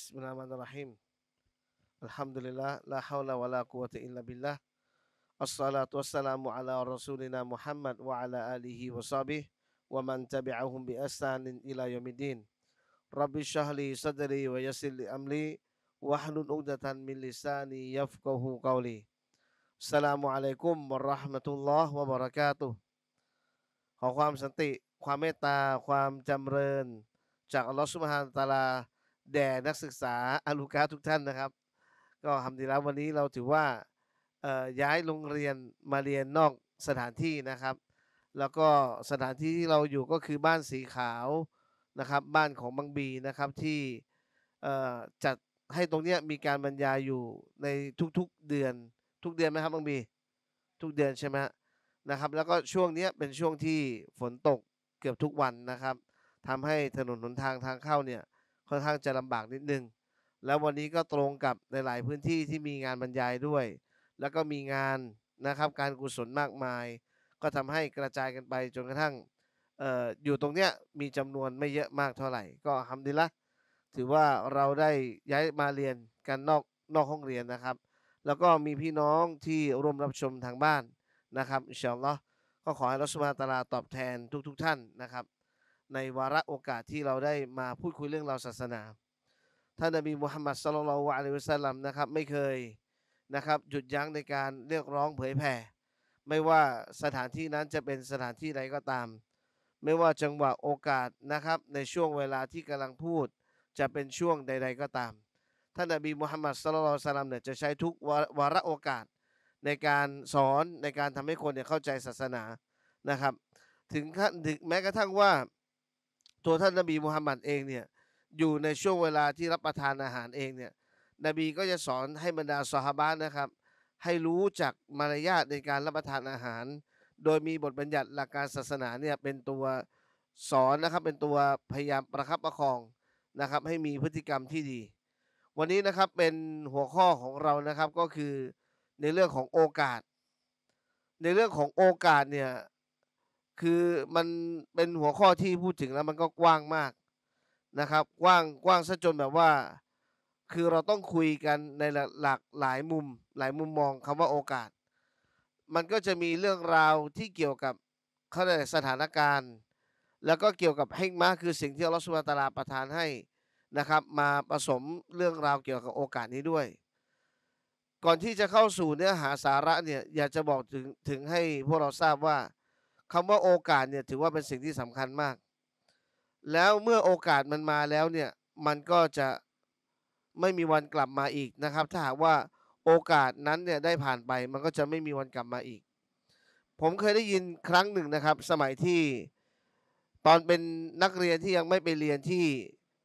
Bismillahirrahmanirrahim. Alhamdulillah la haula wala quwata illa billah. Assalatu wassalamu ala Rasulina Muhammad wa ala alihi wa sahbihi wa man tabi'ahum bi asanin ila yaumiddin. Rabbi syahli sadri wa yassir li amli wahlul 'uqdatan min lisani yafqahu qawli. Assalamualaikum warahmatullahi wabarakatuh. Allah subhanahu wa Taala แด่นักศึกษาอาลูกาทุกท่านนะครับ ก็ทำดีแล้ววันนี้เราถือว่าย้ายโรงเรียนมาเรียนนอกสถานที่นะครับ แล้วก็สถานที่ที่เราอยู่ก็คือบ้านสีขาวนะครับ บ้านของบางบีนะครับที่จัดให้ตรงนี้มีการบรรยายอยู่ในทุกๆเดือนทุกเดือนไหมครับบางบีทุกเดือนใช่ไหมนะครับ แล้วก็ช่วงนี้เป็นช่วงที่ฝนตกเกือบทุกวันนะครับทำให้ถนนหนทางทางเข้าเนี่ยค่อนข้างจะลำบากนิดนึง แล้ววันนี้ก็ตรงกับหลายๆพื้นที่ที่มีงานบรรยายด้วย แล้วก็มีงานนะครับการกุศลมากมาย ก็ทำให้กระจายกันไปจนกระทั่งอออยู่ตรงเนี้ยมีจำนวนไม่เยอะมากเท่าไหร่ก็ทำดีละถือว่าเราได้ย้ายมาเรียนกันนอกนอกห้องเรียนนะครับ แล้วก็มีพี่น้องที่ร่วมรับชมทางบ้านนะครับ อินชาอัลลอฮ์ก็ขอให้รัศมาตาลาตอบแทน ทุก ๆทท่านนะครับในวาระโอกาสที่เราได้มาพูดคุยเรื่องเราศาสนาท่านนบีมุฮัมมัดสลลัลวะอะลัยฮิวสัลลัมนะครับ ไม่เคยนะครับหยุดยั้งในการเรียกร้องเผยแผ่ไม่ว่าสถานที่นั้นจะเป็นสถานที่ใดก็ตาม ไม่ว่าจังหวะโอกาสนะครับในช่วงเวลาที่กำลังพูด จะเป็นช่วงใด ๆก็ตามท่านนบีมุฮัมมัดสลลัลสลัมเนี่ยจะใช้ทุกวาระโอกาสในการสอนในการทำให้คนเนี่ยเข้าใจศาสนานะครับ ถึงขั้นถึงแม้กระทั่งว่าตัวท่านนบีมุฮัมมัดเองเนี่ยอยู่ในช่วงเวลาที่รับประทานอาหารเองเนี่ยนบีก็จะสอนให้บรรดาสหบ้านนะครับ ให้รู้จักมารยาทในการรับประทานอาหาร โดยมีบทบัญญัติหลักการศาสนาเนี่ยเป็นตัวสอนนะครับเป็นตัวพยายามประคับประคองนะครับ ให้มีพฤติกรรมที่ดี วันนี้นะครับเป็นหัวข้อของเรานะครับก็คือในเรื่องของโอกาส ในเรื่องของโอกาสเนี่ยคือมันเป็นหัวข้อที่พูดถึงแล้วมันก็กว้างมากนะครับกว้างกว้างซะจนแบบว่า คือเราต้องคุยกันในหลากหลายมุมหลายมุมมองคำว่าโอกาส มันก็จะมีเรื่องราวที่เกี่ยวกับเขาเรียกสถานการณ์ แล้วก็เกี่ยวกับให้มาคือสิ่งที่อัสลอฮฺตาลาประทานให้นะครับ มาผสมเรื่องราวเกี่ยวกับโอกาสนี้ด้วย ก่อนที่จะเข้าสู่เนื้อหาสาระเนี่ยอยากจะบอกถึงถึงให้ พวกเราทราบว่าคำว่าโอกาสเนี่ยถือว่าเป็นสิ่งที่สำคัญมาก แล้วเมื่อโอกาสมันมาแล้วเนี่ยมันก็จะไม่มีวันกลับมาอีกนะครับ ถ้าหากว่าโอกาสนั้นเนี่ยได้ผ่านไปมันก็จะไม่มีวันกลับมาอีก ผมเคยได้ยินครั้งหนึ่งนะครับสมัยที่ตอนเป็นนักเรียนที่ยังไม่ไปเรียนที่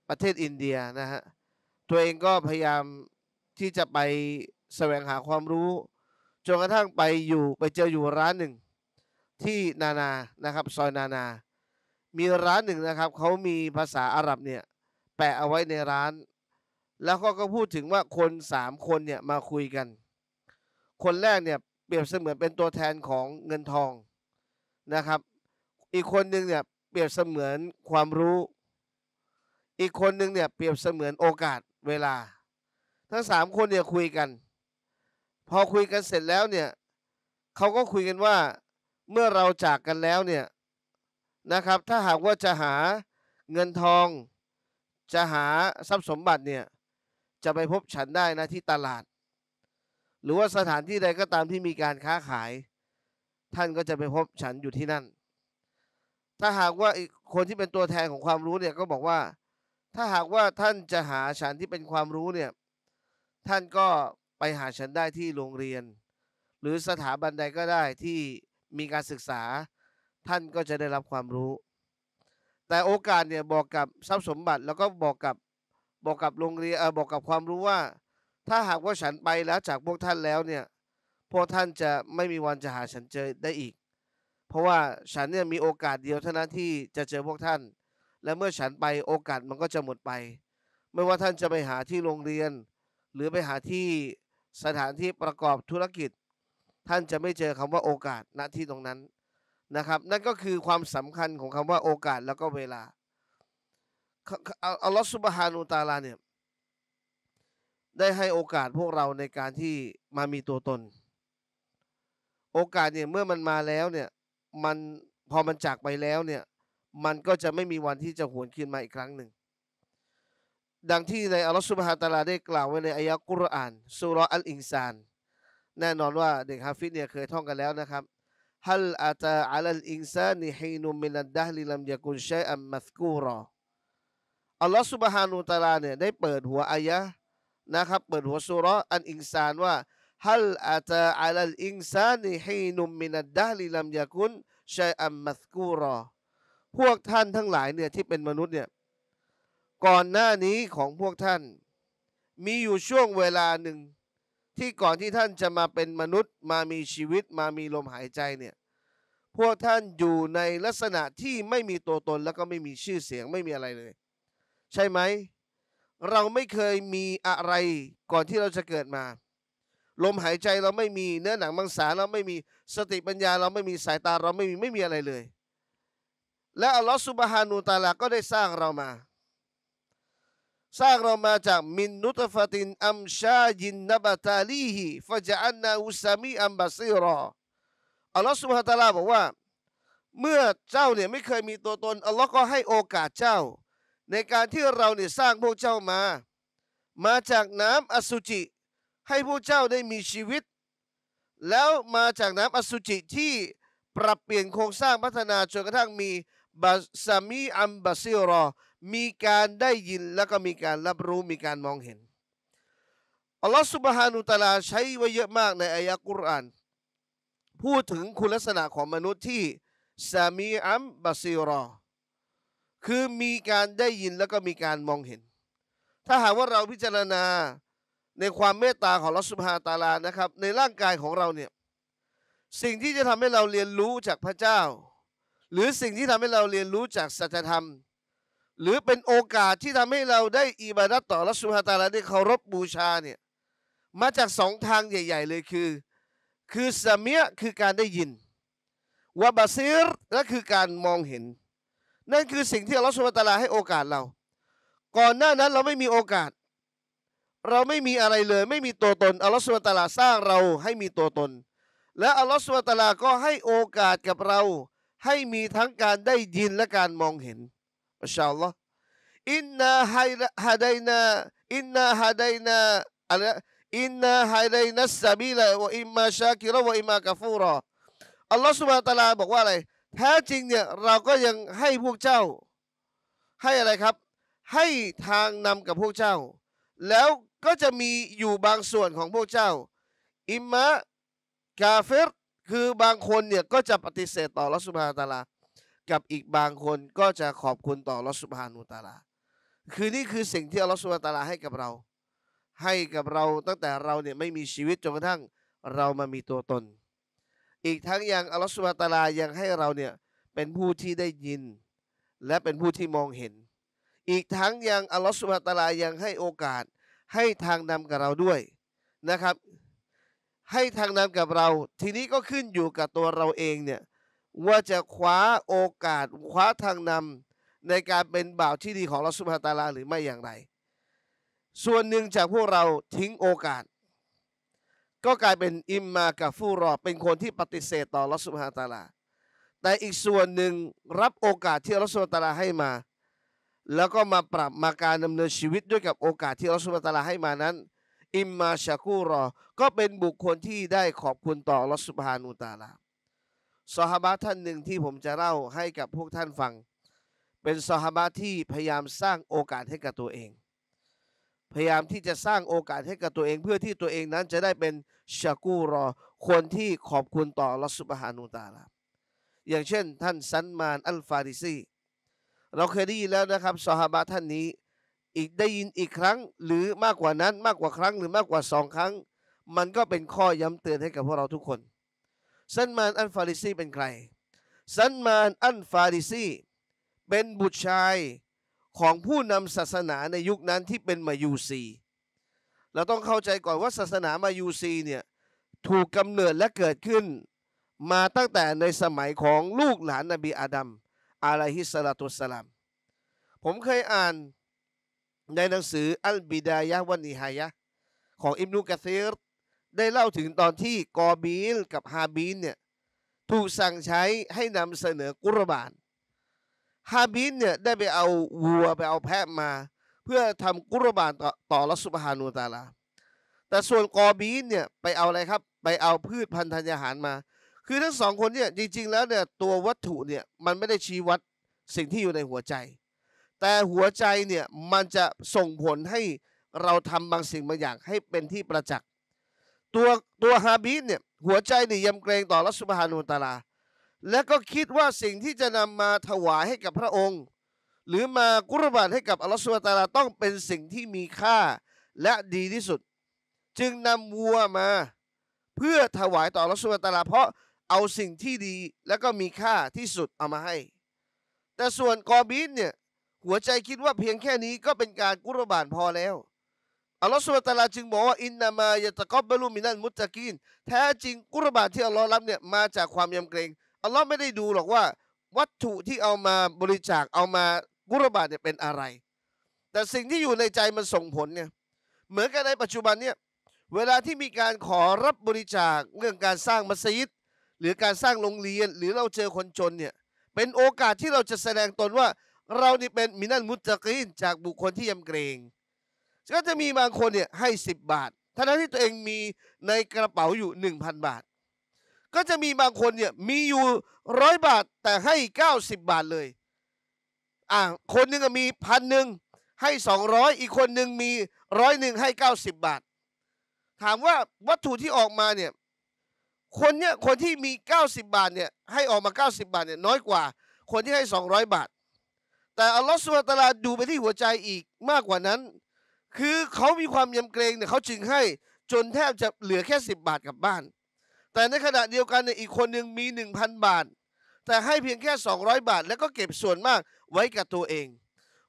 ประเทศอินเดียนะฮะ ตัวเองก็พยายามที่จะไปแสวงหาความรู้จนกระทั่งไปอยู่ไปเจออยู่ร้านหนึ่งที่นานานะครับซอยนานา มีร้านหนึ่งนะครับเขามีภาษาอาหรับเนี่ยแปะเอาไว้ในร้าน แล้วเขาก็พูดถึงว่าคนสามคนเนี่ยมาคุยกัน คนแรกเนี่ยเปรียบเสมือนเป็นตัวแทนของเงินทองนะครับ อีกคนหนึ่งเนี่ยเปรียบเสมือนความรู้ อีกคนหนึ่งเนี่ยเปรียบเสมือนโอกาสเวลา ทั้งสามคนเนี่ยคุยกัน พอคุยกันเสร็จแล้วเนี่ยเขาก็คุยกันว่าเมื่อเราจากกันแล้วเนี่ยนะครับ ถ้าหากว่าจะหาเงินทอง จะหาทรัพย์สมบัติเนี่ย จะไปพบฉันได้นะที่ตลาด หรือว่าสถานที่ใดก็ตามที่มีการค้าขาย ท่านก็จะไปพบฉันอยู่ที่นั่น ถ้าหากว่าคนที่เป็นตัวแทนของความรู้เนี่ยก็บอกว่า ถ้าหากว่าท่านจะหาฉันที่เป็นความรู้เนี่ย ท่านก็ไปหาฉันได้ที่โรงเรียน หรือสถาบันใดก็ได้ที่มีการศึกษาท่านก็จะได้รับความรู้ แต่โอกาสเนี่ยบอกกับทรัพย์สมบัติแล้วก็บอกกับบอกกับโรงเรียนบอกกับความรู้ว่า ถ้าหากว่าฉันไปแล้วจากพวกท่านแล้วเนี่ยพวกท่านจะไม่มีวันจะหาฉันเจอได้อีก เพราะว่าฉันเนี่ยมีโอกาสเดียวเท่านั้นที่จะเจอพวกท่าน และเมื่อฉันไปโอกาสมันก็จะหมดไป ไม่ว่าท่านจะไปหาที่โรงเรียน หรือไปหาที่สถานที่ประกอบธุรกิจท่านจะไม่เจอคำว่าโอกาสณที่ตรงนั้นนะครับนั่นก็คือความสำคัญของคำว่าโอกาสแล้วก็เวลาอัลลอฮฺสุบฮานูตาลาเนี่ยได้ให้โอกาสพวกเราในการที่มามีตัวตน โอกาสเนี่ยเมื่อมันมาแล้วเนี่ยมันพอมันจากไปแล้วเนี่ยมันก็จะไม่มีวันที่จะหวนคืนมาอีกครั้งหนึ่งดังที่ในอัลลอฮฺสุบฮานตาลาได้กล่าวไว้ในอายะกุรอานสุรออัลอิงซานแน่นอนว่าเด็กฮาฟิเนี่ยเคยท่องกันแล้วนะครับ ฮัลอาตาอัลลอินซานิฮีนุมินัดดะลิลัมยากุนชัยอัมมัสกูรอ อัลลอฮฺสุบฮานุตาลาเนี่ยได้เปิดหัวอายะนะครับ เปิดหัวสุรอันอินซานว่า ฮัลอาตาอัลลอินซานิฮีนุมินัดดะลิลัมยากุนชัยอัมมัสกูรอ พวกท่านทั้งหลายเนี่ยที่เป็นมนุษย์เนี่ย ก่อนหน้านี้ของพวกท่าน มีอยู่ช่วงเวลาหนึ่งที่ก่อนที่ท่านจะมาเป็นมนุษย์มามีชีวิตมามีลมหายใจเนี่ย พวกท่านอยู่ในลักษณะที่ไม่มีตัวตนแล้วก็ไม่มีชื่อเสียงไม่มีอะไรเลย ใช่ไหมเราไม่เคยมีอะไรก่อนที่เราจะเกิดมา ลมหายใจเราไม่มีเนื้อหนังมังสาเราไม่มีสติปัญญา เราไม่มีสายตาเราไม่มีไม่มีอะไรเลย และอัลลอฮฺสุบฮานูตาลาก็ได้สร้างเรามาสร้างเรามาจากมินนุตฟตินอัมชายินนบตาลีฮีฟะจันนาอุสามีอัมบัซีรออัลลอฮฺสุบฮฺตาลาบอกว่าเมื่อเจ้าเนี่ยไม่เคยมีตัวตนอัลลอฮ์ก็ให้โอกาสเจ้า ในการที่เราเนี่ยสร้างพวกเจ้ามา มาจากน้ำอสุจิ ให้พวกเจ้าได้มีชีวิต แล้วมาจากน้ำอสุจิที่ปรับเปลี่ยนโครงสร้างพัฒนาจนกระทั่งมีบัซามีอัมบัซีรอมีการได้ยินแล้วก็มีการรับรู้มีการมองเห็น อัลลอฮฺสุบฮานุตาลาใช้ไว้เยอะมากในอายะกุรอาน พูดถึงคุณลักษณะของมนุษย์ที่สามีอัมบาซีรอคือมีการได้ยินแล้วก็มีการมองเห็น ถ้าหากว่าเราพิจารณาในความเมตตาของลอสุภาตาลานะครับในร่างกายของเราเนี่ยสิ่งที่จะทำให้เราเรียนรู้จากพระเจ้า หรือสิ่งที่ทำให้เราเรียนรู้จากสัจธรรมหรือเป็นโอกาสที่ทำให้เราได้อิบาดัตต่อรัสุฮาตาลาได้เคารพบูชาเนี่ยมาจากสองทางใหญ่ ๆ เลยคือ คือสเมียคือการได้ยินวาบาซีรและคือการมองเห็น นั่นคือสิ่งที่รัสุาตาลาให้โอกาสเรา ก่อนหน้านั้นเราไม่มีโอกาส เราไม่มีอะไรเลย ไม่มีตัวตนอัลลอฮฺสุบตาลาสร้างเราให้มีตัวตน และอัลลอฮฺสุบตาลาก็ให้โอกาสกับเราให้มีทั้งการได้ยินและการมองเห็นมาชาอัลลอฮ์อินนาไฮไดนาอินนาฮไดนาอะไรอินนาไฮไดนัสซาบิละวะอิมมาชาคิระวะอิมมากาฟูรออัลลอฮ์สุบานตะลาบอกว่าอะไรแท้จริงเนี่ยเราก็ยังให้พวกเจ้า ให้อะไรครับ ให้ทางนำกับพวกเจ้า แล้วก็จะมีอยู่บางส่วนของพวกเจ้าอิมมะกาเฟรคือบางคนเนี่ยก็จะปฏิเสธต่อรัสุบฮาตาลากับอีกบางคนก็จะขอบคุณต่อลอสุภานุตาลา คือนี่คือสิ่งที่อสสุภานุตาลาให้กับเรา ให้กับเราตั้งแต่เราเนี่ยไม่มีชีวิตจนกระทั่งเรามามีตัวตน อีกทั้งยังอรสุภานุตาลายังให้เราเนี่ยเป็นผู้ที่ได้ยิน และเป็นผู้ที่มองเห็น อีกทั้งยังอรสุภานุตาลายังให้โอกาส ให้ทางนำกับเราด้วยนะครับ ให้ทางนำกับเรา ทีนี้ก็ขึ้นอยู่กับตัวเราเองเนี่ยว่าจะคว้าโอกาสคว้าทางนำในการเป็นบ่าวที่ดีของเราสุภาตาลาหรือไม่อย่างไร ส่วนหนึ่งจากพวกเราทิ้งโอกาส ก็กลายเป็นอิมมากับฟูรอเป็นคนที่ปฏิเสธต่อรัสุภาตาลา แต่อีกส่วนหนึ่งรับโอกาสที่รัสุภาตาลาให้มา แล้วก็มาปรับมาการดำเนินชีวิตด้วยกับโอกาสที่รัสุภาตาลาให้มานั้น อิมมาชาคูรอก็เป็นบุคคลที่ได้ขอบคุณต่อรัสุภานตาลาซอฮาบะท่านหนึ่งที่ผมจะเล่าให้กับพวกท่านฟัง เป็นซอฮาบะที่พยายามสร้างโอกาสให้กับตัวเอง พยายามที่จะสร้างโอกาสให้กับตัวเองเพื่อที่ตัวเองนั้นจะได้เป็นชากูรอคนที่ขอบคุณต่อลอสุบฮานูตาลาอย่างเช่น ท่านซันมานอัลฟาริซีเราเคยได้ยินแล้วนะครับซอฮาบะท่านนี้ อีกได้ยินอีกครั้งหรือมากกว่านั้นมากกว่าครั้งหรือมากกว่าสองครั้ง มันก็เป็นข้อย้ำเตือนให้กับพวกเราทุกคนซันมานอันฟาริซีเป็นใคร ซันมานอันฟาริซีเป็นบุตรชายของผู้นำศาสนาในยุคนั้นที่เป็นมายูซี เราต้องเข้าใจก่อนว่าศาสนามายูซีเนี่ยถูกกำเนิดและเกิดขึ้นมาตั้งแต่ในสมัยของลูกหลานนบีอาดัม อะลัยฮิสลาตุสลามผมเคยอ่านในหนังสืออัลบิดายะวันนิฮายะของอิบนุกะซีรได้เล่าถึงตอนที่กอบีลกับฮาบีนเนี่ยถูกสั่งใช้ให้นำเสนอกุรบาน ฮาบีนเนี่ยได้ไปเอาวัวไปเอาแพะมา เพื่อทำกุรบานต่อต่อรัสุบฮานูตาลา แต่ส่วนกอบีนเนี่ยไปเอาอะไรครับไปเอาพืชพันธุ์ธัญญาหารมา คือทั้งสองคนเนี่ยจริง ๆแล้วเนี่ยตัววัตถุเนี่ยมันไม่ได้ชี้วัดสิ่งที่อยู่ในหัวใจ แต่หัวใจเนี่ยมันจะส่งผลให้เราทำบางสิ่งบางอย่างให้เป็นที่ประจักษ์ตัวตัวฮาบีเนี่ยหัวใจนี่ยำเกรงต่อรัสุบฮานุตาลาและก็คิดว่าสิ่งที่จะนำมาถวายให้กับพระองค์ หรือมากุรบานให้กับอัลลอฮฺสุบฮาตาลาต้องเป็นสิ่งที่มีค่าและดีที่สุด จึงนำวัวมา เพื่อถวายต่ออัลลอฮฺสุบฮาตาลาเพราะเอาสิ่งที่ดีและก็มีค่าที่สุดเอามาให้ แต่ส่วนกอบีนเนี่ยหัวใจคิดว่าเพียงแค่นี้ก็เป็นการกุรบานพอแล้วอัลลอฮฺสุบตาลาจึงบอกว่าอินนามายะตะกอบบลูมินันมุตตะกีนแท้จริงกุรบาตที่อัลลอฮ์รับเนี่ยมาจากความยำเกรงอัลลอฮ์ไม่ได้ดูหรอกว่าวัตถุที่เอามาบริจาคเอามากุรบาตเนี่ยเป็นอะไร แต่สิ่งที่อยู่ในใจมันส่งผลเนี่ยเหมือนกันในปัจจุบันเนี่ยเวลาที่มีการขอรับบริจาคเรื่องการสร้างมัสยิด หรือการสร้างโรงเรียนหรือเราเจอคนจนเนี่ยเป็นโอกาสที่เราจะแสดงตนว่าเรานี่เป็นมินันมุตตะกีนจากบุคคลที่ยำเกรงก็จะมีบางคนเนี่ยให้สิบบาท ทั้งที่ตัวเองมีในกระเป๋าอยู่หนึ่งพันบาท ก็จะมีบางคนเนี่ยมีอยู่ร้อยบาทแต่ให้เก้าสิบบาทเลย อ่า คนนึงก็มีพันหนึ่งให้สองร้อยอีกคนหนึ่งมีร้อยหนึ่งให้เก้าสิบบาท ถามว่าวัตถุที่ออกมาเนี่ย คนเนี่ยคนที่มี 90 บาทเนี่ยให้ออกมา 90 บาทเนี่ยน้อยกว่าคนที่ให้ 200 บาท แต่อัลลอฮฺสุลตาราดูไปที่หัวใจอีกมากกว่านั้นคือเขามีความยำเกรงเนี่ยเขาจึงให้จนแทบจะเหลือแค่ 10 บาทกลับบ้าน แต่ในขณะเดียวกันเนี่ยอีกคนหนึ่งมี 1,000 บาท แต่ให้เพียงแค่ 200 บาท แล้วก็เก็บส่วนมากไว้กับตัวเอง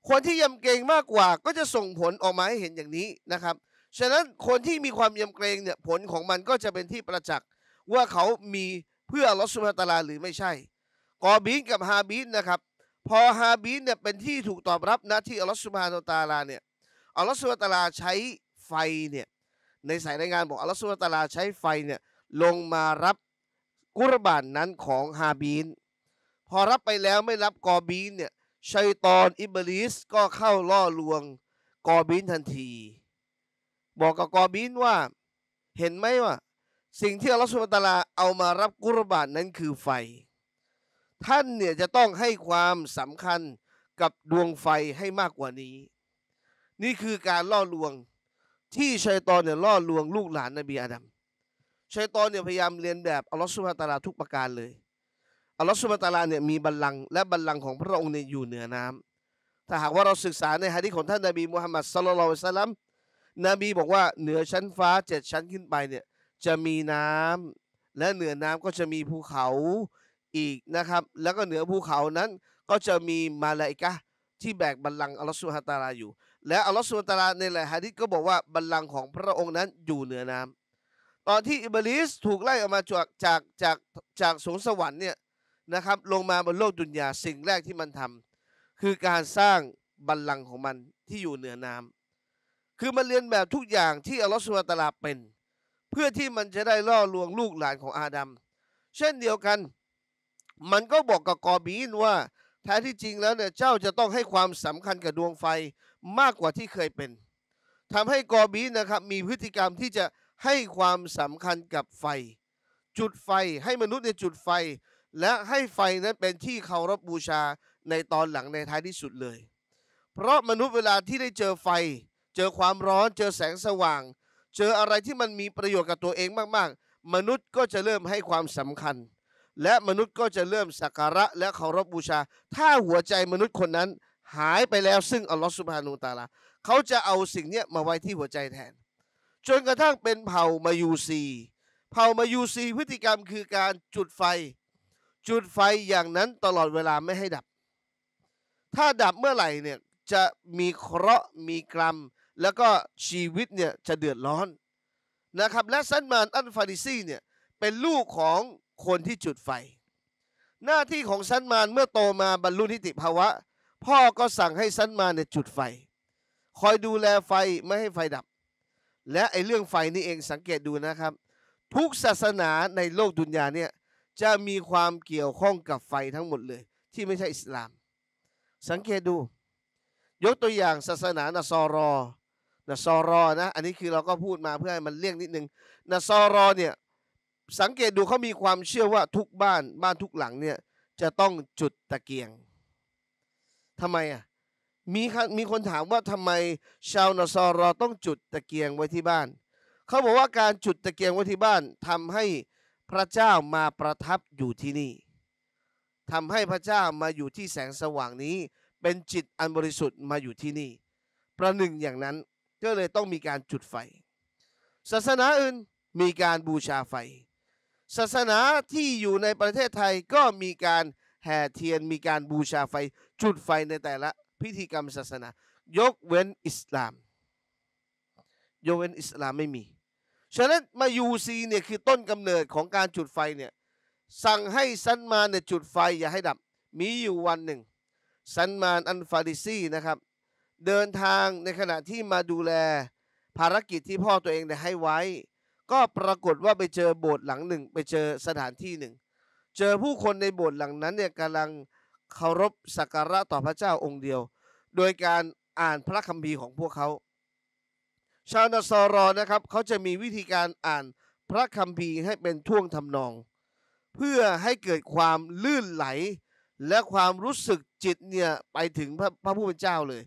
คนที่ยำเกรงมากกว่าก็จะส่งผลออกมาให้เห็นอย่างนี้นะครับฉะนั้นคนที่มีความยำเกรงเนี่ยผลของมันก็จะเป็นที่ประจักษ์ว่าเขามีเพื่อลอสุภาตาลาหรือไม่ใช่กอบีนกับฮาบีนนะครับพอฮาบีนเนี่ยเป็นที่ถูกตอบรับนะที่อัลลอฮฺสุบฮานาตาลาเนี่ยอัลลอฮฺสุลตาราใช้ไฟเนี่ยในสายรายงานบอกอัลลอฮฺสุลตาราใช้ไฟเนี่ยลงมารับกุรบานนั้นของฮาบีน พอรับไปแล้วไม่รับกอบีนเนี่ยชัยตอนอิบลิสก็เข้าล่อลวงกอบีนทันที บอกกับกอบีนว่าเห็นไหมว่า สิ่งที่อัลลอฮฺสุบตาลาเอามารับกุรบานนั้นคือไฟ ท่านเนี่ยจะต้องให้ความสำคัญกับดวงไฟให้มากกว่านี้นี่คือการล่อลวงที่ชัยตอนเนี่ยล่อลวงลูกหลานนบีอาดัมชัยตอนเนี่ยพยายามเรียนแบบอัลลอฮฺสุบฮฺตาลาทุกประการเลยอัลลอฮฺสุบฮฺตาลาเนี่ยมีบัลลังและบัลลังของพระองค์เนี่ยอยู่เหนือน้ำ ถ้าหากว่าเราศึกษาในฮะดีของท่านนบีมุฮัมมัดสุลลัลลสลัมนบีบอกว่าเหนือชั้นฟ้าเจ็ดชั้นขึ้นไปเนี่ยจะมีน้ำและเหนือน้ำก็จะมีภูเขาอีกนะครับ แล้วก็เหนือภูเขานั้นก็จะมีมาลาอิกะที่แบกบัลลังก์อัลลอฮฺสุบฮฺตาลาอยู่และอัลลอฮฺสุลตาราในหลายฮะดิษก็บอกว่าบัลลังก์ของพระองค์นั้นอยู่เหนือน้ำ ตอนที่อิบลิสถูกไล่ออกมาจากจากจากจากสงสวรรค์เนี่ยนะครับ ลงมาบนโลกดุนยาสิ่งแรกที่มันทำ คือการสร้างบัลลังก์ของมันที่อยู่เหนือน้ำ คือมันเรียนแบบทุกอย่างที่อัลลอฮฺสุลตาราเป็น เพื่อที่มันจะได้ล่อลวงลูกหลานของอาดัมเช่นเดียวกัน มันก็บอกกับกอบีนว่าแท้ที่จริงแล้วเนี่ยเจ้าจะต้องให้ความสำคัญกับดวงไฟมากกว่าที่เคยเป็น ทำให้กอบีนะครับมีพฤติกรรมที่จะให้ความสำคัญกับไฟ จุดไฟ ให้มนุษย์ในจุดไฟ และให้ไฟนั้นเป็นที่เคารพบบูชาในตอนหลังในท้ายที่สุดเลย เพราะมนุษย์เวลาที่ได้เจอไฟ เจอความร้อนเจอแสงสว่าง เจออะไรที่มันมีประโยชน์กับตัวเองมากๆ มนุษย์ก็จะเริ่มให้ความสำคัญและมนุษย์ก็จะเริ่มสักการะและเคารพบูชา ถ้าหัวใจมนุษย์คนนั้นหายไปแล้ว ซึ่งอัลลอฮฺสุบฮานูตาลาเขาจะเอาสิ่งนี้มาไว้ที่หัวใจแทนจนกระทั่งเป็นเผ่ามายูซี เผ่ามายูซีพฤติกรรมคือการจุดไฟ จุดไฟอย่างนั้นตลอดเวลาไม่ให้ดับ ถ้าดับเมื่อไหร่เนี่ยจะมีเคราะห์มีกรรมแล้วก็ชีวิตเนี่ยจะเดือดร้อนนะครับและซันมานอันฟาริซีเนี่ยเป็นลูกของคนที่จุดไฟ หน้าที่ของซันมานเมื่อโตมาบรรลุนิติภาวะพ่อก็สั่งให้ซันมานเนี่ยจุดไฟ คอยดูแลไฟไม่ให้ไฟดับ และไอ้เรื่องไฟนี่เองสังเกตดูนะครับ ทุกศาสนาในโลกดุนยาเนี่ยจะมีความเกี่ยวข้องกับไฟทั้งหมดเลย ที่ไม่ใช่อิสลาม สังเกตดู ยกตัวอย่างศาสนานาซอรอนาซอรอนะอันนี้คือเราก็พูดมาเพื่อให้มันเลี่ยงนิดนึงนาซอรอเนี่ยสังเกตดูเขามีความเชื่อว่าทุกบ้าน บ้านทุกหลังเนี่ยจะต้องจุดตะเกียง ทำไมอ่ะ มีมีคนถามว่าทำไม ชาวนาซอรอต้องจุดตะเกียงไว้ที่บ้าน เขาบอกว่าการจุดตะเกียงไว้ที่บ้านทำให้พระเจ้ามาประทับอยู่ที่นี่ทำให้พระเจ้ามาอยู่ที่แสงสว่างนี้ เป็นจิตอันบริสุทธิ์มาอยู่ที่นี่ ประหนึ่งอย่างนั้นก็เลยต้องมีการจุดไฟ ศาสนาอื่นมีการบูชาไฟศาสนาที่อยู่ในประเทศไทยก็มีการแห่เทียนมีการบูชาไฟ จุดไฟในแต่ละ พิธีกรรมศาสนา ยกเว้นอิสลามยกเว้นอิสลามไม่มี ฉะนั้นมายูซีเนี่ยคือต้นกำเนิดของการจุดไฟเนี่ยสั่งให้ซันมาเนี่ยจุดไฟอย่าให้ดับ มีอยู่วันหนึ่งซันมานอันฟาริซีนะครับ เดินทางในขณะที่มาดูแลภารกิจที่พ่อตัวเองได้ให้ไว้ก็ปรากฏว่าไปเจอโบสถ์หลังหนึ่ง ไปเจอสถานที่หนึ่ง เจอผู้คนในโบสถ์หลังนั้นเนี่ยกำลังเคารพสักการะต่อพระเจ้าองค์เดียว โดยการอ่านพระคัมภีร์ของพวกเขา ชาวนสรอนะครับเขาจะมีวิธีการอ่านพระคัมภีร์ให้เป็นท่วงทำนอง เพื่อให้เกิดความลื่นไหล และความรู้สึกจิตเนี่ยไปถึงพระพระผู้เป็นเจ้าเลย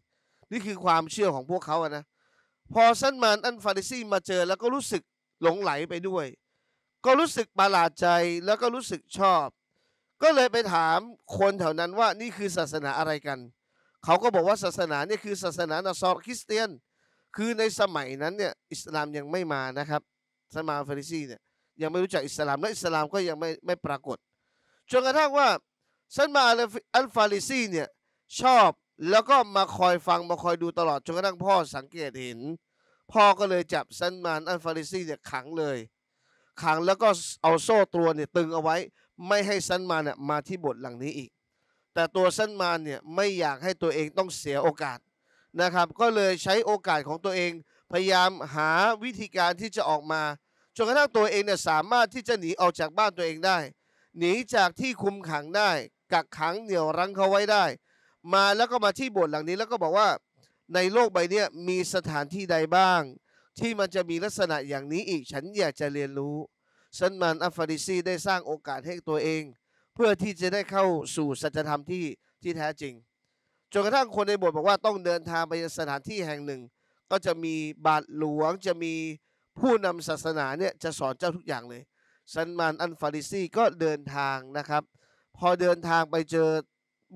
นี่คือความเชื่อของพวกเขาอะนะ พอซันมานอันฟาริซีมาเจอแล้วก็รู้สึกหลงไหลไปด้วย ก็รู้สึกประหลาดใจแล้วก็รู้สึกชอบ ก็เลยไปถามคนแถวนั้นว่านี่คือศาสนาอะไรกัน เขาก็บอกว่าศาสนาเนี่ยคือศาสนานาซอรคริสเตียน คือในสมัยนั้นเนี่ยอิสลามยังไม่มานะครับสมาฟาริซีเนี่ยยังไม่รู้จักอิสลาม และอิสลามก็ยังไม่ไม่ปรากฏจนกระทั่งว่าซันมาอัลฟาริซีเนี่ยชอบแล้วก็มาคอยฟังมาคอยดูตลอดจนกระทั่งพ่อสังเกตเห็นพ่อก็เลยจับซันมานอันฟาริซีเนี่ยขังเลย ขังแล้วก็เอาโซ่ตรวนเนี่ยตึงเอาไว้ ไม่ให้ซันมานเนี่ยมาที่บทหลังนี้อีก แต่ตัวซันมานเนี่ยไม่อยากให้ตัวเองต้องเสียโอกาสนะครับ ก็เลยใช้โอกาสของตัวเอง พยายามหาวิธีการที่จะออกมาจนกระทั่งตัวเองเนี่ยสามารถที่จะหนีออกจากบ้านตัวเองได้ หนีจากที่คุมขังได้ กักขังเหนี่ยวรั้งเขาไว้ได้ มาแล้วก็มาที่บทหลังนี้แล้วก็บอกว่าในโลกใบนี้มีสถานที่ใดบ้างที่มันจะมีลักษณะอย่างนี้อีกฉันอยากจะเรียนรู้ซันมานอัฟฟาริซีได้สร้างโอกาสให้ตัวเอง เพื่อที่จะได้เข้าสู่สัจธรรมที่ที่แท้จริงจนกระทั่งคนในบทบอกว่าต้องเดินทางไปยังสถานที่แห่งหนึ่ง ก็จะมีบาทหลวงจะมีผู้นำศาสนาเนี่ยจะสอนเจ้าทุกอย่างเลยซันมานอันฟาริซีก็เดินทางนะครับ พอเดินทางไปเจอ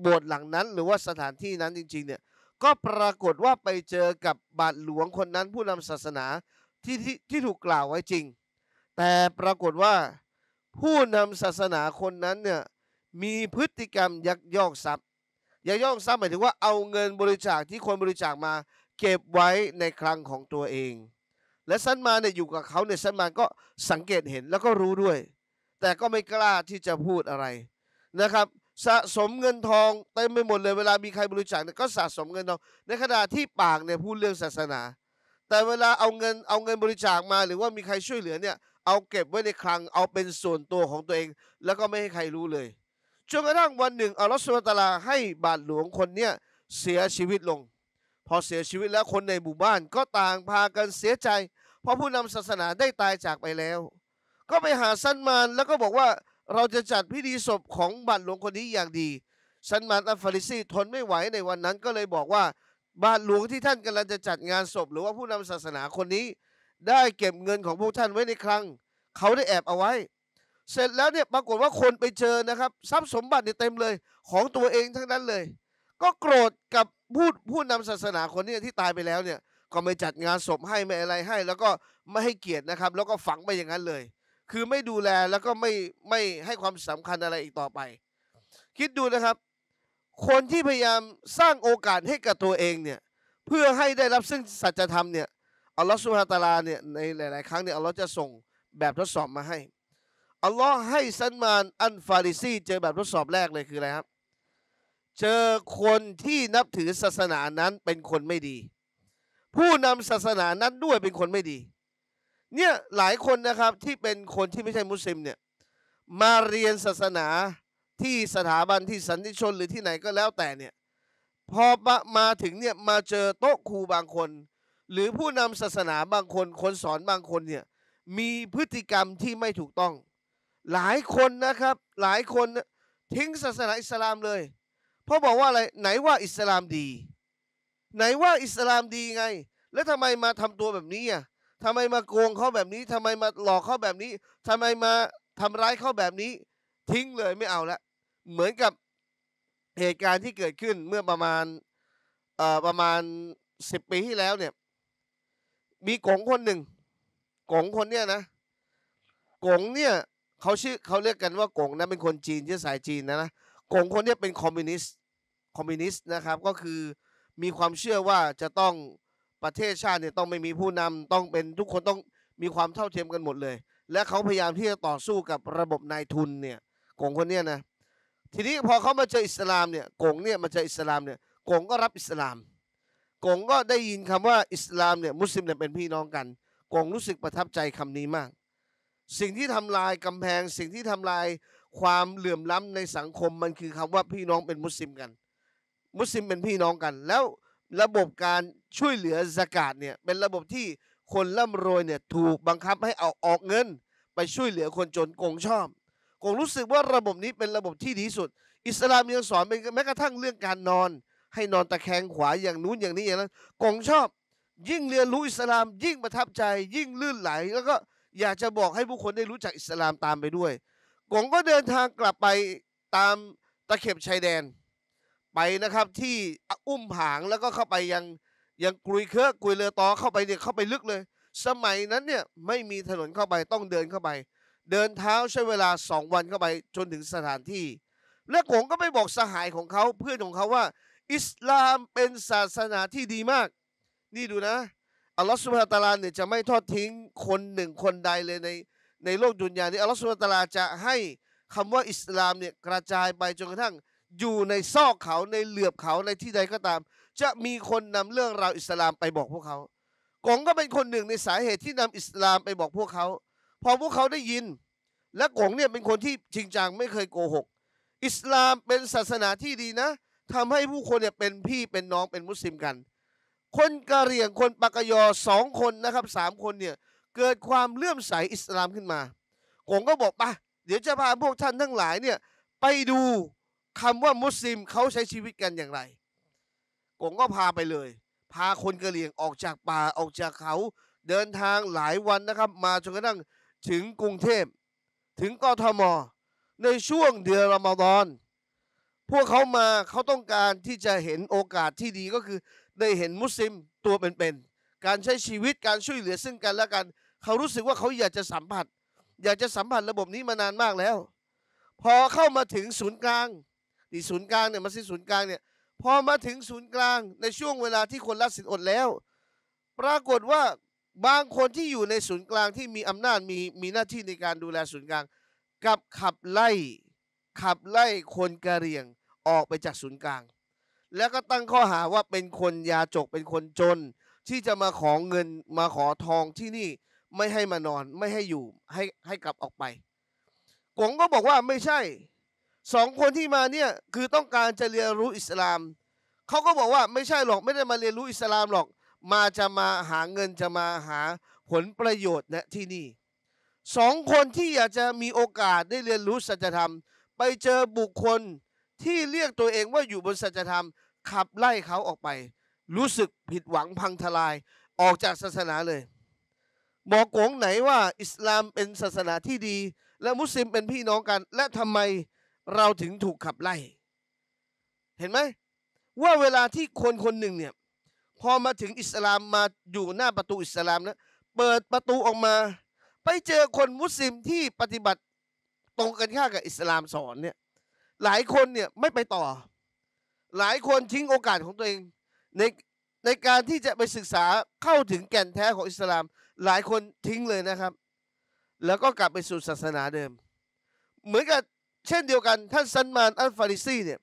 โบสถ์หลังนั้น หรือว่าสถานที่นั้นจริงๆเนี่ยก็ปรากฏว่าไปเจอกับบาทหลวงคนนั้น ผู้นำศาสนาที่ที่ที่ถูกกล่าวไว้จริง แต่ปรากฏว่า ผู้นำศาสนาคนนั้นเนี่ยมีพฤติกรรมยักยอกทรัพย์ยักยอกทรัพย์หมายถึงว่าเอาเงินบริจาคที่คนบริจาคมาเก็บไว้ในคลังของตัวเอง และสันมาเนี่ยอยู่กับเขาเนี่ยสันมาก็สังเกตเห็นแล้วก็รู้ด้วย แต่ก็ไม่กล้าที่จะพูดอะไรนะครับสะสมเงินทองเต็มไปหมดเลยเวลามีใครบริจาคเนี่ยก็สะสมเงินทองในขณะที่ปากเนี่ยพูดเรื่องศาสนา แต่เวลาเอาเงินเอาเงินบริจาคมาหรือว่ามีใครช่วยเหลือเนี่ยเอาเก็บไว้ในคลังเอาเป็นส่วนตัวของตัวเอง แล้วก็ไม่ให้ใครรู้เลยจนกระทั่งวันหนึ่งอัลลอฮฺสุลตาราให้บาทหลวงคนเนี่ยเสียชีวิตลง พอเสียชีวิตแล้วคนในหมู่บ้านก็ต่างพากันเสียใจ เพราะผู้นำศาสนาได้ตายจากไปแล้ว ก็ไปหาซันมานแล้วก็บอกว่าเราจะจัดพิธีศพของบัตรหลวงคนนี้อย่างดีชันมานอัฟาริซีทนไม่ไหวในวันนั้นก็เลยบอกว่า บาทหลวงที่ท่านกำลังจะจัดงานศพหรือว่าผู้นำศาสนาคนนี้ ได้เก็บเงินของพวกท่านไว้ในคลังเขาได้แอบเอาไว้ เสร็จแล้วเนี่ยปรากฏว่าคนไปเจอนะครับทรัพย์สมบัติเนี่ยเต็มเลย ของตัวเองทั้งนั้นเลย ก็โกรธกับผู้ผู้นำศาสนาคนนี้ที่ตายไปแล้วเนี่ย ก็ไม่จัดงานศพให้ไม่อะไรให้ แล้วก็ไม่ให้เกียรตินะครับ แล้วก็ฝังไปอย่างนั้นเลยคือไม่ดูแลแล้วก็ไม่ไม่ให้ความสำคัญอะไรอีกต่อไป คิดดูนะครับ คนที่พยายามสร้างโอกาสให้กับตัวเองเนี่ยเพื่อให้ได้รับซึ่งสัจธรรมเนี่ยอัลลอฮฺสุฮาตาลาเนี่ยในหลายๆ ครั้งเนี่ยอัลลอฮฺจะส่งแบบทดสอบมาให้อัลลอฮฺให้ซันมานอันฟาริซีเจอแบบทดสอบแรกเลยคืออะไรครับ เจอคนที่นับถือศาสนานั้นเป็นคนไม่ดี ผู้นำศาสนานั้นด้วยเป็นคนไม่ดีเนี่ยหลายคนนะครับที่เป็นคนที่ไม่ใช่มุสลิมเนี่ยมาเรียนศาสนาที่สถาบันที่สันติชนหรือที่ไหนก็แล้วแต่เนี่ยพอมาถึงเนี่ยมาเจอโต๊ะครูบางคน หรือผู้นำศาสนาบางคนคนสอนบางคนเนี่ยมีพฤติกรรมที่ไม่ถูกต้อง หลายคนนะครับหลายคนทิ้งศาสนาอิสลามเลยเพราะบอกว่าอะไรไหนว่าอิสลามดี ไหนว่าอิสลามดีไง แล้วทำไมมาทำตัวแบบนี้อ่ะทำไมมาโกงเขาแบบนี้ ทำไมมาหลอกเขาแบบนี้ ทำไมมาทำร้ายเขาแบบนี้ทิ้งเลยไม่เอาละเหมือนกับเหตุการณ์ที่เกิดขึ้นเมื่อประมาณเอ่อประมาณสิบปีที่แล้ว เนี่ย มีกงคนหนึ่งกงคนเนี้ยนะกงเนี่ยเขาชื่อเขาเรียกกันว่ากงนะเป็นคนจีนเชื้อสายจีนนะนะกงคนเนี้ยเป็นคอมมิวนิสต์คอมมิวนิสต์นะครับ ก็คือมีความเชื่อว่าจะต้องประเทศชาติเนี่ยต้องไม่มีผู้นำต้องเป็นทุกคนต้องมีความเท่าเทียมกันหมดเลย และเขาพยายามที่จะต่อสู้กับระบบนายทุนเนี่ย กงคนเนี้ยนะทีนี้พอเขามาเจออิสลามเนี่ย กงเนี่ยมาเจออิสลามเนี่ยกงก็รับอิสลาม กงก็ได้ยินคำว่าอิสลามเนี่ยมุสลิมเนี่ยเป็นพี่น้องกัน กงรู้สึกประทับใจคำนี้มาก สิ่งที่ทำลายกำแพงสิ่งที่ทำลายความเหลื่อมล้ำในสังคมมันคือคำว่าพี่น้องเป็นมุสลิมกัน มุสลิมเป็นพี่น้องกันแล้วระบบการช่วยเหลือสกาดเนี่ยเป็นระบบที่คนร่ำรวยเนี่ยถูกบังคับให้เอาออกเงิน ไปช่วยเหลือคนจนกงชอบกงรู้สึกว่าระบบนี้เป็นระบบที่ดีสุด อิสลามยังสอนแม้กระทั่งเรื่องการนอน ให้นอนตะแคงขวาอย่างนู้นอย่างนี้อย่างนั้นกงชอบยิ่งเรียนรู้อิสลาม ยิ่งประทับใจยิ่งลื่นไหล แล้วก็อยากจะบอกให้ผู้คนได้รู้จักอิสลามตามไปด้วยกงก็เดินทางกลับไปตามตะเข็บชายแดนไปนะครับที่อุ้มผางแล้วก็เข้าไปยังยังกุยเครือกุยเรือตอเข้าไปเนี่ยเข้าไปลึกเลย สมัยนั้นเนี่ยไม่มีถนนเข้าไปต้องเดินเข้าไป เดินเท้าใช้เวลาสองวันเข้าไปจนถึงสถานที่และกงก็ไปบอกสหายของเขาเพื่อนของเขาว่า อิสลามเป็นศาสนาที่ดีมาก นี่ดูนะอัลลอฮฺสุบฮานตาลาเนี่ยจะไม่ทอดทิ้งคนหนึ่งคนใดเลยใน ในโลกดุนยานี้อัลลอฮฺสุบฮานตาลาจะให้คำว่าอิสลามเนี่ยกระจายไปจนกระทั่งอยู่ในซอกเขาในเหลือบเขาในที่ใดก็ตาม จะมีคนนำเรื่องราวอิสลามไปบอกพวกเขากงก็เป็นคนหนึ่งในสาเหตุที่นำอิสลามไปบอกพวกเขา พอพวกเขาได้ยิน และกงเนี่ยเป็นคนที่จริงจังไม่เคยโกหก อิสลามเป็นศาสนาที่ดีนะ ทำให้ผู้คนเนี่ยเป็นพี่เป็นน้องเป็นมุสลิมกัน คนกะเหรี่ยงคนปากยอสองคนนะครับสามคนเนี่ยเกิดความเลื่อมใสอิสลามขึ้นมากงก็บอกปะเดี๋ยวจะพาพวกท่านทั้งหลายเนี่ยไปดูคำว่ามุสลิมเขาใช้ชีวิตกันอย่างไรกงก็พาไปเลย พาคนกะเหรี่ยงออกจากป่าออกจากเขาเดินทางหลายวันนะครับ มาจนกระทั่งถึงกรุงเทพถึงกทมในช่วงเดือนรอมฎอน พวกเขามาเขาต้องการที่จะเห็นโอกาสที่ดีก็คือได้เห็นมุสลิมตัวเป็นๆการใช้ชีวิตการช่วยเหลือซึ่งกันและกัน เขารู้สึกว่าเขาอยากจะสัมผัส อยากจะสัมผัสระบบนี้มานานมากแล้ว พอเข้ามาถึงศูนย์กลางที่ศูนย์กลางเนี่ยมัสยิศูนย์กลางเนี่ยพอมาถึงศูนย์กลาง ในช่วงเวลาที่คนละสิ์อดแล้ว ปรากฏว่าบางคนที่อยู่ในศูนย์กลางที่มีอำนาจมีมีหน้าที่ในการดูแลศูนย์กลางกับขับไล่ ขับไล่คนกะเหรี่ยงออกไปจากศูนย์กลาง แล้วก็ตั้งข้อหาว่าเป็นคนยาจกเป็นคนจน ที่จะมาขอเงินมาขอทองที่นี่ไม่ให้มานอนไม่ให้อยู่ให้ให้กลับออกไปกงก็บอกว่าไม่ใช่สองคนที่มาเนี่ยคือต้องการจะเรียนรู้อิสลาม เขาก็บอกว่าไม่ใช่หรอกไม่ได้มาเรียนรู้อิสลามหรอก มาจะมาหาเงินจะมาหาผลประโยชน์นะที่นี่สองคนที่อยากจะมีโอกาสได้เรียนรู้สัจธรรม ไปเจอบุคคลที่เรียกตัวเองว่าอยู่บนสัจธรรม ขับไล่เขาออกไป รู้สึกผิดหวังพังทลายออกจากศาสนาเลยบอกโกงไหนว่าอิสลามเป็นศาสนาที่ดี และมุสลิมเป็นพี่น้องกันและทำไมเราถึงถูกขับไล่ เห็นไหม ว่าเวลาที่คนคนหนึ่งเนี่ยพอมาถึงอิสลามมาอยู่หน้าประตูอิสลามแนะเปิดประตูออกมา ไปเจอคนมุสลิมที่ปฏิบัติตรงกันข้ากับอิสลามสอนเนี่ยหลายคนเนี่ยไม่ไปต่อ หลายคนทิ้งโอกาสของตัวเองในในการที่จะไปศึกษาเข้าถึงแก่นแท้ของอิสลาม หลายคนทิ้งเลยนะครับ แล้วก็กลับไปสู่ศาสนาเดิม เหมือนกับเช่นเดียวกันท่านซันมานอัลฟาริซีเนี่ย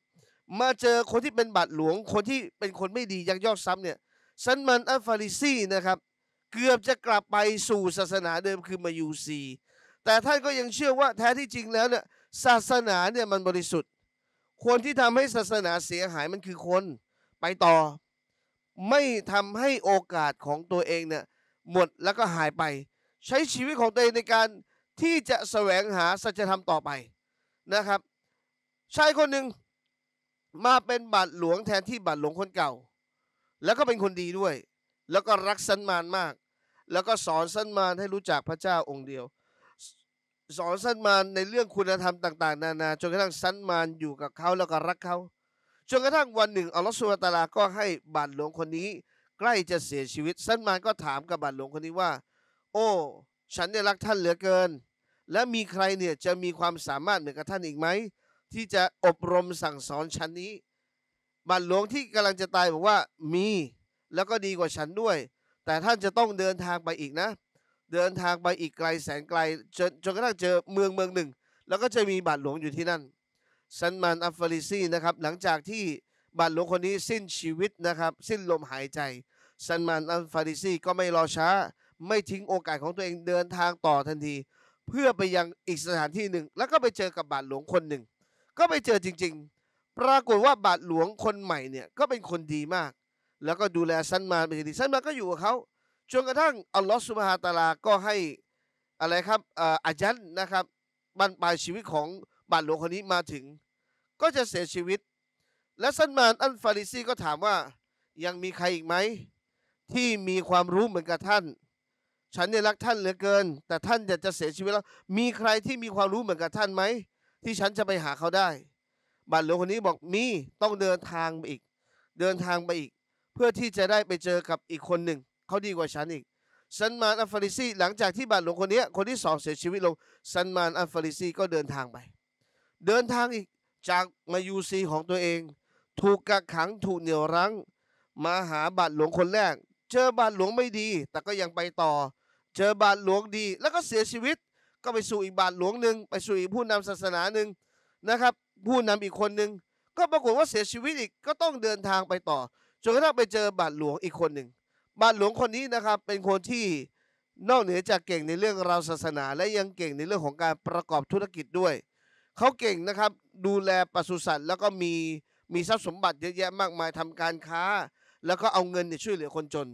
มาเจอคนที่เป็นบาดหลวงคนที่เป็นคนไม่ดียักยอกทรัพย์เนี่ยซันมานอัลฟาริซีนะครับเกือบจะกลับไปสู่ศาสนาเดิมคือมายูซีแต่ท่านก็ยังเชื่อว่าแท้ที่จริงแล้วเนี่ยศาสนาเนี่ยมันบริสุทธิ์คนที่ทำให้ศาสนาเสียหายมันคือคนไปต่อ ไม่ทำให้โอกาสของตัวเองเนี่ยหมดแล้วก็หายไป ใช้ชีวิตของตัวเองในการที่จะแสวงหาสัจธรรมต่อไปนะครับชายคนหนึ่งมาเป็นบาทหลวงแทนที่บาทหลวงคนเก่า แล้วก็เป็นคนดีด้วย แล้วก็รักสันมานมาก แล้วก็สอนสันมานให้รู้จักพระเจ้าองค์เดียว สอนสันมานในเรื่องคุณธรรมต่างๆนานาจนกระทั่งสันมานอยู่กับเขาแล้วก็รักเขาจนกระทั่งวันหนึ่งอัลลอฮฺสุลตาลาก็ให้บาทหลวงคนนี้ ใกล้จะเสียชีวิต สันมานก็ถามกับบาทหลวงคนนี้ว่า โอ้ ฉันเนี่ยรักท่านเหลือเกินและมีใครเนี่ยจะมีความสามารถเหนือกับท่านอีกไหมที่จะอบรมสั่งสอนชั้นนี้บัตรหลวงที่กำลังจะตายบอกว่ามี แล้วก็ดีกว่าฉันด้วย แต่ท่านจะต้องเดินทางไปอีกนะ เดินทางไปอีกไกลแสนไกลจนจนกระทั่งเจอเมืองเมืองหนึ่ง แล้วก็จะมีบาทหลวงอยู่ที่นั่นซันมานอัฟฟาริซีนะครับหลังจากที่บาทหลวงคนนี้สิ้นชีวิตนะครับสิ้นลมหายใจซันมานอัฟฟาริซีก็ไม่รอช้าไม่ทิ้งโอกาสของตัวเองเดินทางต่อทันทีเพื่อไปยังอีกสถานที่หนึ่งแล้วก็ไปเจอกับบาทหลวงคนหนึ่งก็ไปเจอจริง ๆ ปรากฏว่าบาทหลวงคนใหม่เนี่ยก็เป็นคนดีมาก แล้วก็ดูแลสันมาเป็นอย่างดีสันมาก็อยู่กับเขาจนกระทั่งอัลลอฮฺสุบฮาตาลาก็ให้อะไรครับอาจันนะครับบรรปลายชีวิตของบาทหลวงคนนี้มาถึง ก็จะเสียชีวิต และสันมาอันฟาริซีก็ถามว่ายังมีใครอีกไหมที่มีความรู้เหมือนกับท่านฉันเนี่ยรักท่านเหลือเกิน แต่ท่านอยากจะเสียชีวิตแล้ว มีใครที่มีความรู้เหมือนกับท่านไหม ที่ฉันจะไปหาเขาได้บัตรหลวงคนนี้บอกมี ต้องเดินทางไปอีก เดินทางไปอีก เพื่อที่จะได้ไปเจอกับอีกคนหนึ่ง เขาดีกว่าฉันอีกซันมานอัลฟาริซีหลังจากที่บัตรหลวงคนนี้คนที่สองเสียชีวิตลงซันมานอัลฟาริซีก็เดินทางไป เดินทางอีกจากมายูซีของตัวเอง ถูกกักขังถูกเหนี่ยวรั้ง มาหาบัตรหลวงคนแรก เจอบาทหลวงไม่ดี แต่ก็ยังไปต่อเจอบาทหลวงดีแล้วก็เสียชีวิตก็ไปสู่อีกบาทหลวงหนึ่งไปสู่อีกผู้นำศาสนาหนึ่งนะครับ ผู้นำอีกคนหนึ่งก็ปรากฏว่าเสียชีวิตอีกก็ต้องเดินทางไปต่อจนกระทั่งไปเจอบาทหลวงอีกคนหนึ่งบาทหลวงคนนี้นะครับเป็นคนที่นอกเหนือจากเก่งในเรื่องราวศาสนา และยังเก่งในเรื่องของการประกอบธุรกิจด้วยเขาเก่งนะครับดูแลปศุสัตว์แล้วก็มีมีทรัพย์สมบัติเยอะแยะมากมายทำการค้า แล้วก็เอาเงินเนี่ยช่วยเหลือคนจน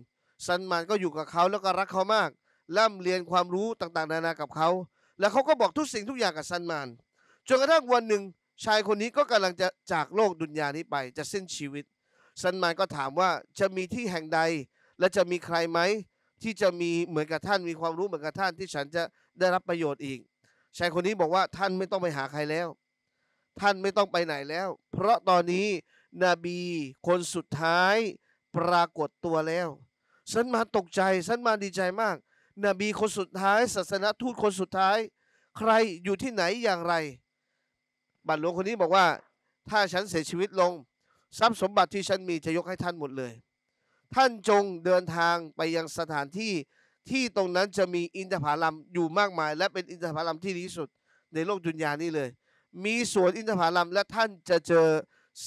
ซันมานก็อยู่กับเขาแล้วก็รักเขามากล่าเรียนความรู้ต่างๆนานากับเขา แล้วเขาก็บอกทุกสิ่งทุกอย่างกับซันมาน จนกระทั่งวันหนึ่ง ชายคนนี้ก็กำลังจะจากโลกดุนยานี้ไป จะสิ้นชีวิต ซันมานก็ถามว่าจะมีที่แห่งใด และจะมีใครไหมที่จะมีเหมือนกับท่านมีความรู้เหมือนกับท่านที่ฉันจะได้รับประโยชน์อีก ชายคนนี้บอกว่าท่านไม่ต้องไปหาใครแล้ว ท่านไม่ต้องไปไหนแล้ว เพราะตอนนี้นบีคนสุดท้ายปรากฏตัวแล้วซันมานตกใจซันมานดีใจมากนบีคนสุดท้ายศาสนทูตคนสุดท้าย ใครอยู่ที่ไหนอย่างไร บัตรหลวงคนนี้บอกว่า ถ้าฉันเสียชีวิตลงทรัพย์สมบัติที่ฉันมีจะยกให้ท่านหมดเลย ท่านจงเดินทางไปยังสถานที่ที่ตรงนั้นจะมีอินทผลัมอยู่มากมาย และเป็นอินทผลัมที่ดีที่สุด ในโลกดุนยานี้เลย มีสวนอินทผลัมและท่านจะเจอ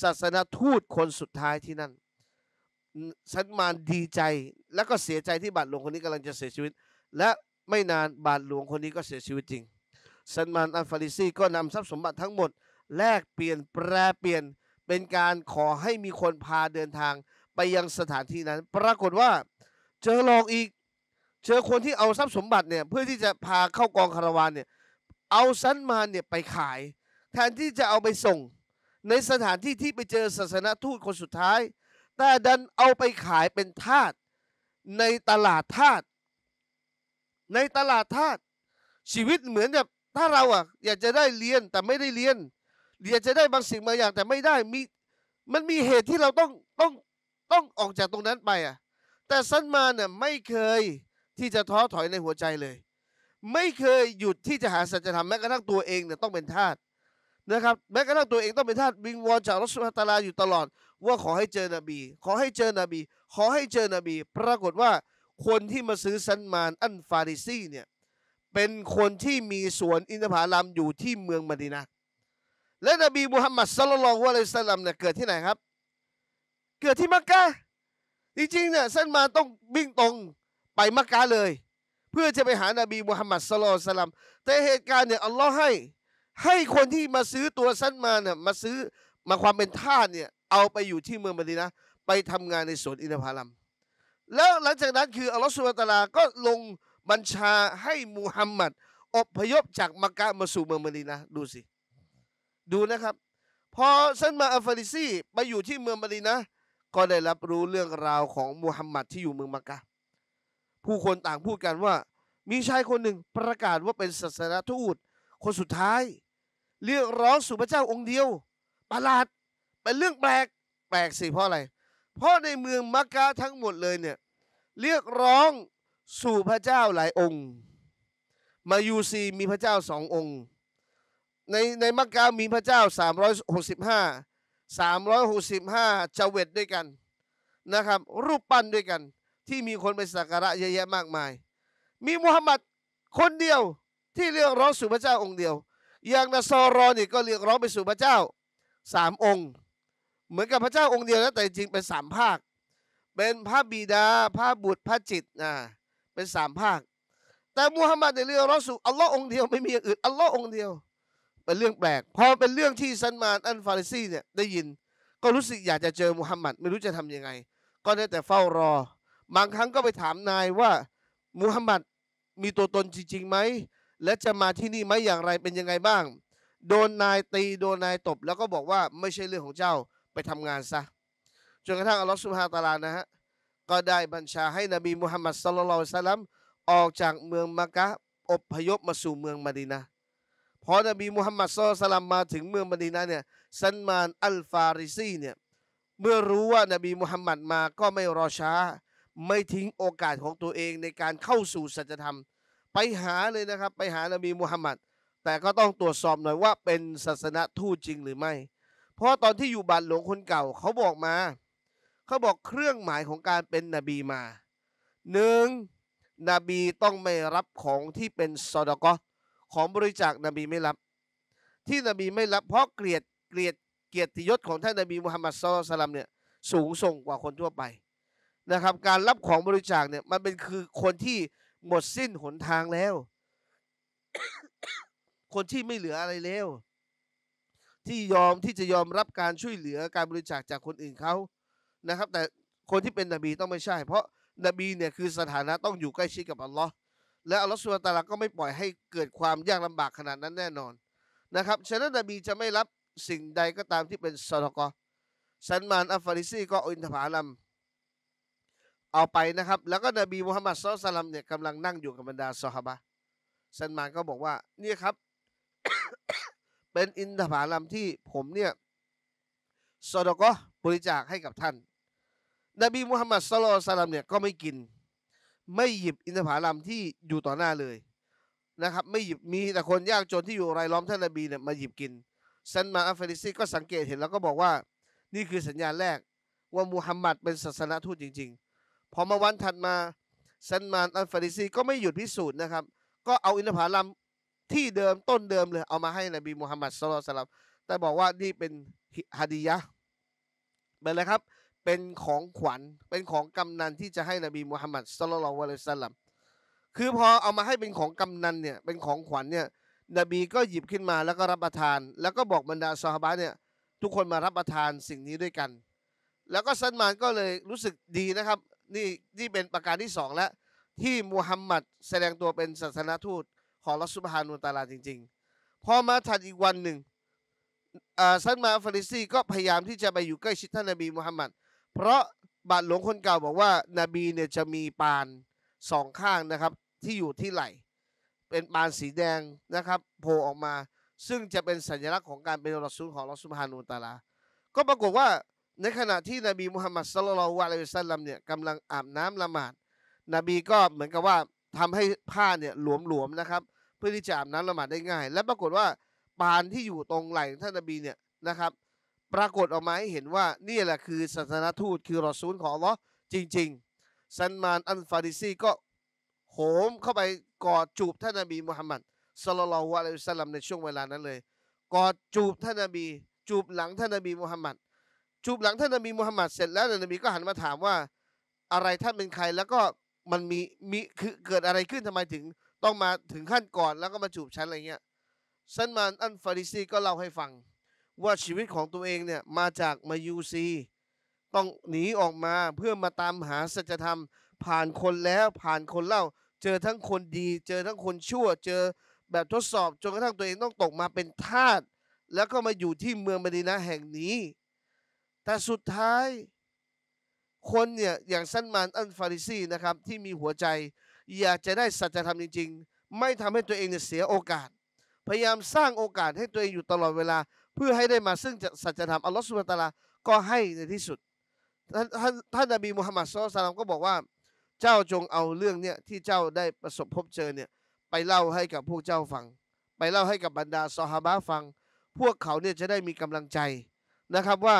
ศาสนทูตคนสุดท้ายที่นั่นฉันมาดีใจและก็เสียใจที่บัตรหลวงคนนี้กำลังจะเสียชีวิตและไม่นานบาทหลวงคนนี้ก็เสียชีวิตจริง ซันมาน อัลฟาริซี ก็นำทรัพย์สมบัติทั้งหมด แลกเปลี่ยนแปรเปลี่ยนเป็นการขอให้มีคนพาเดินทางไปยังสถานที่นั้น ปรากฏว่าเจอหลอกอีก เจอคนที่เอาทรัพย์สมบัติเนี่ยเพื่อที่จะพาเข้ากองคาราวานเนี่ยเอาซันมานเนี่ยไปขาย แทนที่จะเอาไปส่ง ในสถานที่ที่ไปเจอศาสนทูตคนสุดท้าย แต่ดันเอาไปขายเป็นทาสในตลาดทาสในตลาดทาสชีวิตเหมือนกับถ้าเราอ่ะอยากจะได้เรียนแต่ไม่ได้เรียนอยากจะได้บางสิ่งบางอย่าง แต่ไม่ได้มีมันมีเหตุที่เราต้องต้องต้องออกจากตรงนั้นไปอ่ะ แต่สันมาเนี่ยไม่เคยที่จะท้อถอยในหัวใจเลย ไม่เคยหยุดที่จะหาสัจธรรมแม้กระทั่งตัวเองเนี่ยต้องเป็นทาสนะครับแม้กระทั่งตัวเองต้องเป็นทาสวิงวอนจากรสุัตาลาอยู่ตลอด ว่าขอให้เจอนบี ขอให้เจอนบี ขอให้เจอนบีปรากฏว่าคนที่มาซื้อซันมานอันฟาริซีเนี่ยเป็นคนที่มีสวนอินทผลัมอยู่ที่เมืองมดีนะและนบีมุฮัมมัดสลลัลวะลัยสลัมเนี่ยเกิดที่ไหนครับ เกิดที่มักกะจริงๆเนี่ยซสนมานต้องวิ่งตรงไปมักกะเลย เพื่อจะไปหานบีมุฮัมมัดสลลัลสลัมแต่เหตุการณ์เนี่ยอัลลอฮ์ให้ ให้คนที่มาซื้อตัวซสนมานเนี่ยมาซื้อมาความเป็นทาสเนี่ยเอาไปอยู่ที่เมืองมดีนะไปทำงานในสวนอินทผลัมแล้วหลังจากนั้นคืออัลลอฮฺสุบตลาก็ลงบัญชาให้มูฮัมหมัดอบพยพจากมักกะมาสู่เมืองมดีนะดูสิ ดูนะครับพอเส้นมาอัฟริซีไปอยู่ที่เมืองมดีนะก็ได้รับรู้เรื่องราวของมูฮัมหมัดที่อยู่เมืองมักกะผู้คนต่างพูดกันว่า มีชายคนหนึ่งประกาศว่าเป็นศาสนาทูต คนสุดท้ายเรียกร้องสู่พระเจ้าองค์เดียว ประหลาดเป็นเรื่องแปลกแปลกสิเพราะอะไรพราะในเมืองมักกะทั้งหมดเลยเนี่ยเรียกร้องสู่พระเจ้าหลายองค์มายูซีมีพระเจ้าสององค์ ในในมักกะมีพระเจ้า365 365จเวตด้วยกันนะครับ รูปปั้นด้วยกันที่มีคนไปสักการะเยอะแยะมากมาย มีมุฮัมมัดคนเดียวที่เรียกร้องสู่พระเจ้าองค์เดียว อย่างนาซอรอนี่ก็เรียกร้องไปสู่พระเจ้าสามองค์เหมือนกับพระเจ้าองค์เดียวนะแต่จริงเป็นสามภาค เป็นพระบิดาพระบุตรพระจิตนะเป็นสามภาค แต่มูฮัมหมัดในเรื่องรอสุอัลลอฮ์องเดียวไม่มีอย่างอื่นอัลลอฮ์องเดียว เป็นเรื่องแปลกพอเป็นเรื่องที่ซันมานอันฟาริซีเนี่ยได้ยิน ก็รู้สึกอยากจะเจอมูฮัมหมัดไม่รู้จะทํำยังไงก็ได้แต่เฝ้ารอบางครั้งก็ไปถามนายว่ามูฮัมหมัดมีตัวตนจริงๆไหมและจะมาที่นี่ไหมอย่างไรเป็นยังไงบ้าง โดนนายตีโดนนายตบแล้วก็บอกว่าไม่ใช่เรื่องของเจ้าไปทำงานซะจนกระทั่งอัลลอฮฺสุบฮาตาลานะฮะก็ได้บัญชาให้นบีมุฮัมมัดสุลลัลสลัมออกจากเมืองมักกะอบพยพมาสู่เมืองมดินาพอนบีมุฮัมมัดสุลลัลสลัมมาถึงเมืองมดินาเนี่ยซันมานอัลฟาริซีเนี่ยเมื่อรู้ว่านบีมุฮัมมัดมาก็ไม่รอช้าไม่ทิ้งโอกาสของตัวเองในการเข้าสู่ศัจธรรม ไปหาเลยนะครับ ไปหานบีมุฮัมมัดแต่ก็ต้องตรวจสอบหน่อยว่าเป็นศาสนทูตจริงหรือไม่เพราะตอนที่อยู่บาดหลวงคนเก่า เขาบอกมา เขาบอกเครื่องหมายของการเป็นนบีมาหนึ่งนบีต้องไม่รับของที่เป็นซอดกอของบริจาคนบีไม่รับ ที่นบีไม่รับ เพราะเกลียดเกลียดเกียรติยศของท่านนบีมุฮัมมัดสุลตัลัมเนี่ยสูงส่งกว่าคนทั่วไปนะครับ การรับของบริจาคเนี่ยมันเป็นคือคนที่หมดสิ้นหนทางแล้ว คนที่ไม่เหลืออะไรแล้วที่ยอมที่จะยอมรับการช่วยเหลือการบริจาคจากคนอื่นเขานะครับ แต่คนที่เป็นนบี ต้องไม่ใช่เพราะนบีเนี่ยคือสถานะต้องอยู่ใกล้ชิดกับอัลลอฮ์และอัลลอฮ์สุลตาราก็ไม่ปล่อยให้เกิดความยากลำบากขนาดนั้นแน่นอนนะครับฉะนั้นนบีจะไม่รับสิ่งใดก็ตามที่เป็นสรกอซันมานอัฟฟาริซีก็อินทผาลัมเอาไปนะครับ แล้วก็นบีมุฮัมมัดสุลตาระเนี่ยกำลังนั่งอยู่กับบรรดาซอฮาบะซันมานก็บอกว่าเนี่ยครับเป็นอินทผลัมที่ผมเนี่ยสอดก็บริจาคให้กับท่าน นบีมุฮัมมัดสโลสลัมเนี่ยก็ไม่กิน ไม่หยิบอินทผลัมที่อยู่ต่อหน้าเลยนะครับไม่หยิบมีแต่คนยากจนที่อยู่รายล้อมท่านนบีเนี่ยมาหยิบกินซันมาอัฟฟริซีก็สังเกตเห็นแล้วก็บอกว่า นี่คือสัญญาณแรกว่ามูฮัมหมัดเป็นศาสนทูตจริง ๆพอมาวันถัดมาซันมาอัเฟาริซีก็ไม่หยุดพิสูจน์นะครับ ก็เอาอินทผลัมที่เดิมต้นเดิมเลยเอามาให้นบีมุฮัมมัดสุลตัลลัมแต่บอกว่านี่เป็นฮัดียะเป็นอะไรครับเป็นของขวัญเป็นของกำนันที่จะให้นบีมุฮัมมัดสุลลัลวะลยสัลลัมคือพอเอามาให้เป็นของกำนันเนี่ยเป็นของขวัญเนี่ยนบีก็หยิบขึ้นมาแล้วก็รับประทาน แล้วก็บอกบรรดาซอฮาบะเนี่ยทุกคนมารับประทานสิ่งนี้ด้วยกัน แล้วก็ซันมานก็เลยรู้สึกดีนะครับนี่นี่เป็นประการที่สองแล้วที่มูฮัมหมัดแสดงตัวเป็นศาสนทูตของลอสุบฮานุตาลาจริงๆ พอมาถัดอีกวันหนึ่งซันมาฟาริซีก็พยายามที่จะไปอยู่ใกล้ชิดท่านนบีมุฮัมมัด เพราะบาทหลวงคนเก่าบอกว่านาบีเนี่ยจะมีปานสองข้างนะครับที่อยู่ที่ไหล เป็นปานสีแดงนะครับโผล่ออกมา ซึ่งจะเป็นสัญลักษณ์ของการเป็นรอซูลของลอสุบฮานุตาลา ก็ปรากฏว่า ในขณะที่นบีมุฮัมมัดสลลัลวะลัยฮิสซาลัมเนี่ยกำลังอาบน้ำละหมาด นบีก็เหมือนกับว่าทำให้ผ้าเนี่ยหลวมๆนะครับ เพื่อที่จะอาบน้ำละหมาดได้ง่าย และปรากฏว่า ปานที่อยู่ตรงไหล่ท่านนบีเนี่ยนะครับ ปรากฏออกมาให้เห็นว่า นี่แหละคือศาสนทูตคือรอซูลของอัลลอฮ์จริงๆซันมานอันฟาริซีก็โหมเข้าไปกอดจูบท่านนบีมุฮัมมัดสลลัลวะอะลัยฮิสลัมในช่วงเวลานั้นเลย กอดจูบท่านนบี จูบหลังท่านนบีมุฮัมมัดจูบหลังท่านนบีมุฮัมมัดเสร็จแล้วท่านบีก็หันมาถามว่า อะไรท่านเป็นใครแล้วก็มันมีมีคือเกิดอะไรขึ้นทำไมถึงต้องมาถึงขั้นก่อนแล้วก็มาจูบฉันอะไรเงี้ยซันมานอันฟาริซีก็เล่าให้ฟังว่าชีวิตของตัวเองเนี่ยมาจากมายูซีต้องหนีออกมาเพื่อมาตามหาสัจธรรมผ่านคนแล้วผ่านคนเล่า เจอทั้งคนดี เจอทั้งคนชั่ว เจอแบบทดสอบจนกระทั่งตัวเองต้องตกมาเป็นทาสแล้วก็มาอยู่ที่เมืองมดีนะแห่งนี้ แต่สุดท้ายคนเนี่ยอย่างซันมานอันฟาริซีนะครับที่มีหัวใจ อยากจะได้สัจธรรมจริงๆ ไม่ทำให้ตัวเองเนี่ยเสียโอกาสพยายามสร้างโอกาสให้ตัวเองอยู่ตลอดเวลา เพื่อให้ได้มาซึ่งสัจธรรมอัลลอฮฺสุบตาลา ก็ให้ในที่สุดท่านท่านนบีมุฮัมมัดสุลตัลาก็บอกว่า เจ้าจงเอาเรื่องเนี่ยที่เจ้าได้ประสบพบเจอเนี่ยไปเล่าให้กับพวกเจ้าฟัง ไปเล่าให้กับบรรดาซอฮาบะฟัง พวกเขาเนี่ยจะได้มีกำลังใจนะครับว่า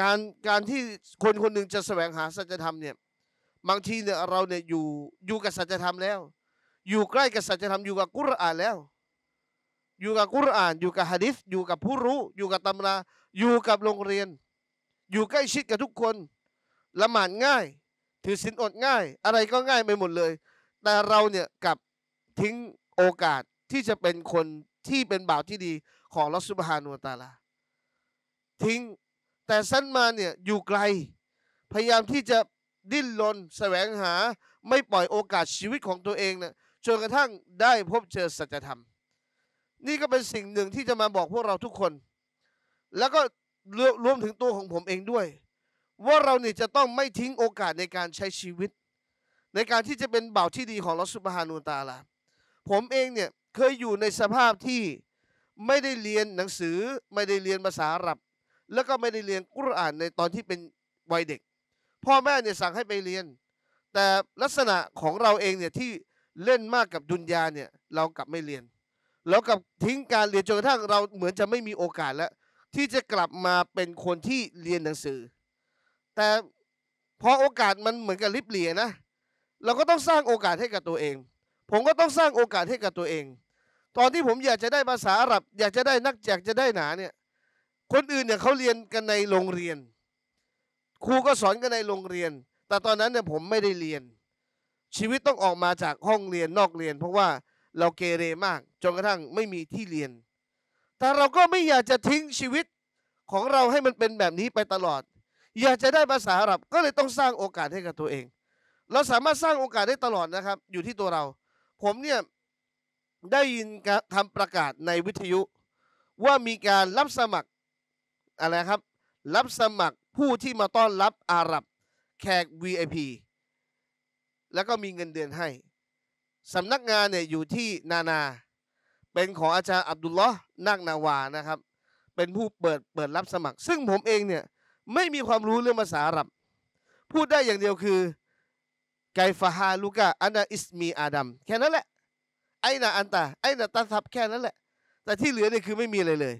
การการที่คนคนหนึ่งจะแสวงหาสัจธรรมเนี่ยบางทีเนี่ยเราเนี่ยอยู่อยู่กับสัจธรรมแล้ว อยู่ใกล้กับสัจธรรมอยู่กับกุรอานแล้ว อยู่กับกุรอาน อยู่กับฮะดิษอยู่กับผู้รู้อยู่กับตำรา อยู่กับโรงเรียน อยู่ใกล้ชิดกับทุกคนละหมาดง่าย ถือศีลอดง่าย อะไรก็ง่ายไปหมดเลย แต่เราเนี่ยกับทิ้งโอกาสที่จะเป็นคนที่เป็นบ่าวที่ดีของลอสุบฮานุตาลาทิ้งแต่ซันมาเนี่ยอยู่ไกล พยายามที่จะดิ้นรนแสวงหาไม่ปล่อยโอกาสชีวิตของตัวเองนะจนกระทั่งได้พบเจอสัจธรรมนี่ก็เป็นสิ่งหนึ่งที่จะมาบอกพวกเราทุกคน แล้วก็รวมถึงตัวของผมเองด้วย ว่าเราเนี่ยจะต้องไม่ทิ้งโอกาสในการใช้ชีวิต ในการที่จะเป็นบ่าวที่ดีของลอสุบฮานูตาลาผมเองเนี่ยเคยอยู่ในสภาพที่ไม่ได้เรียนหนังสือไม่ได้เรียนภาษาอับแล้วก็ไม่ได้เรียนกุรอานในตอนที่เป็นวัยเด็กพ่อแม่เนี่ยสั่งให้ไปเรียน แต่ลักษณะของเราเองเนี่ยที่เล่นมากกับดุนยาเนี่ยเรากลับไม่เรียนเรากลับทิ้งการเรียนจนกระทั่งเราเหมือนจะไม่มีโอกาสแล้ว ที่จะกลับมาเป็นคนที่เรียนหนังสือ แต่พอโอกาสมันเหมือนกับลิบเหลียนะเราก็ต้องสร้างโอกาสให้กับตัวเอง ผมก็ต้องสร้างโอกาสให้กับตัวเอง ตอนที่ผมอยากจะได้ภาษาอาหรับ อยากจะได้นักอยากจะได้หนาเนี่ยคนอื่นเนี่ยเขาเรียนกันในโรงเรียน ครูก็สอนกันในโรงเรียน แต่ตอนนั้นเนี่ยผมไม่ได้เรียน ชีวิตต้องออกมาจากห้องเรียนนอกเรียน เพราะว่าเราเกเรมาก จนกระทั่งไม่มีที่เรียนแต่เราก็ไม่อยากจะทิ้งชีวิตของเราให้มันเป็นแบบนี้ไปตลอด อยากจะได้ภาษาอาหรับก็เลยต้องสร้างโอกาสให้กับตัวเอง เราสามารถสร้างโอกาสได้ตลอดนะครับ อยู่ที่ตัวเรา ผมเนี่ยได้ยินคำประกาศในวิทยุว่ามีการรับสมัครอะไรครับรับสมัครผู้ที่มาต้อนรับอาหรับแขก VIP แล้วก็มีเงินเดือนให้สำนักงานเนี่ยอยู่ที่นานา เป็นของอาจารย์อับดุลลอฮ์นักนาวานะครับ เป็นผู้เปิดเปิดรับสมัคร ซึ่งผมเองเนี่ยไม่มีความรู้เรื่องภาษาอาหรับ พูดได้อย่างเดียวคือไกฟาฮาลูกะอันนาอิสมีอาดัม แค่นั้นแหละ ไอนาอันตา ไอนาตาทับแค่นั้นแหละ แต่ที่เหลือเนี่ยคือไม่มีอะไรเลย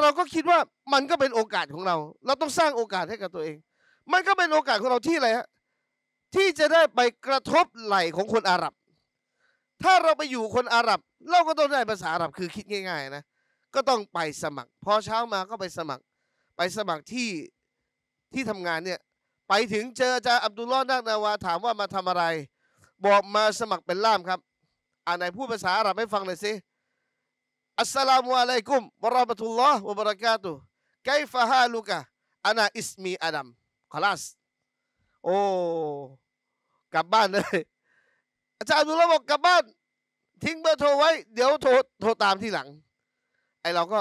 เราก็คิดว่ามันก็เป็นโอกาสของเรา เราต้องสร้างโอกาสให้กับตัวเอง มันก็เป็นโอกาสของเราที่อะไรฮะที่จะได้ไปกระทบไหลของคนอาหรับ ถ้าเราไปอยู่คนอาหรับ เราก็ต้องได้ภาษาอาหรับคือคิดง่ายๆนะก็ต้องไปสมัครพอเช้ามาก็ไปสมัคร ไปสมัครที่ที่ทำงานเนี่ยไปถึงเจออาจารย์อับดุลลอฮ์นักนาวาถามว่ามาทำอะไร บอกมาสมัครเป็นล่ามครับอ่านไหนพูดภาษาอาหรับให้ฟังหน่อยสิอัสสลามุอะลัยกุมวะราะมะตุลลอฮ์วะบะเราะกาตุฮ์ไคฟะฮาลุกะอานาอิสมีอาดัมคลาสโอ้กลับบ้านเลย อาจารย์ดูแล้วบอกกลับบ้าน ทิ้งเบอร์โทรไว้ เดี๋ยวโทรโทรตามที่หลังไอเราก็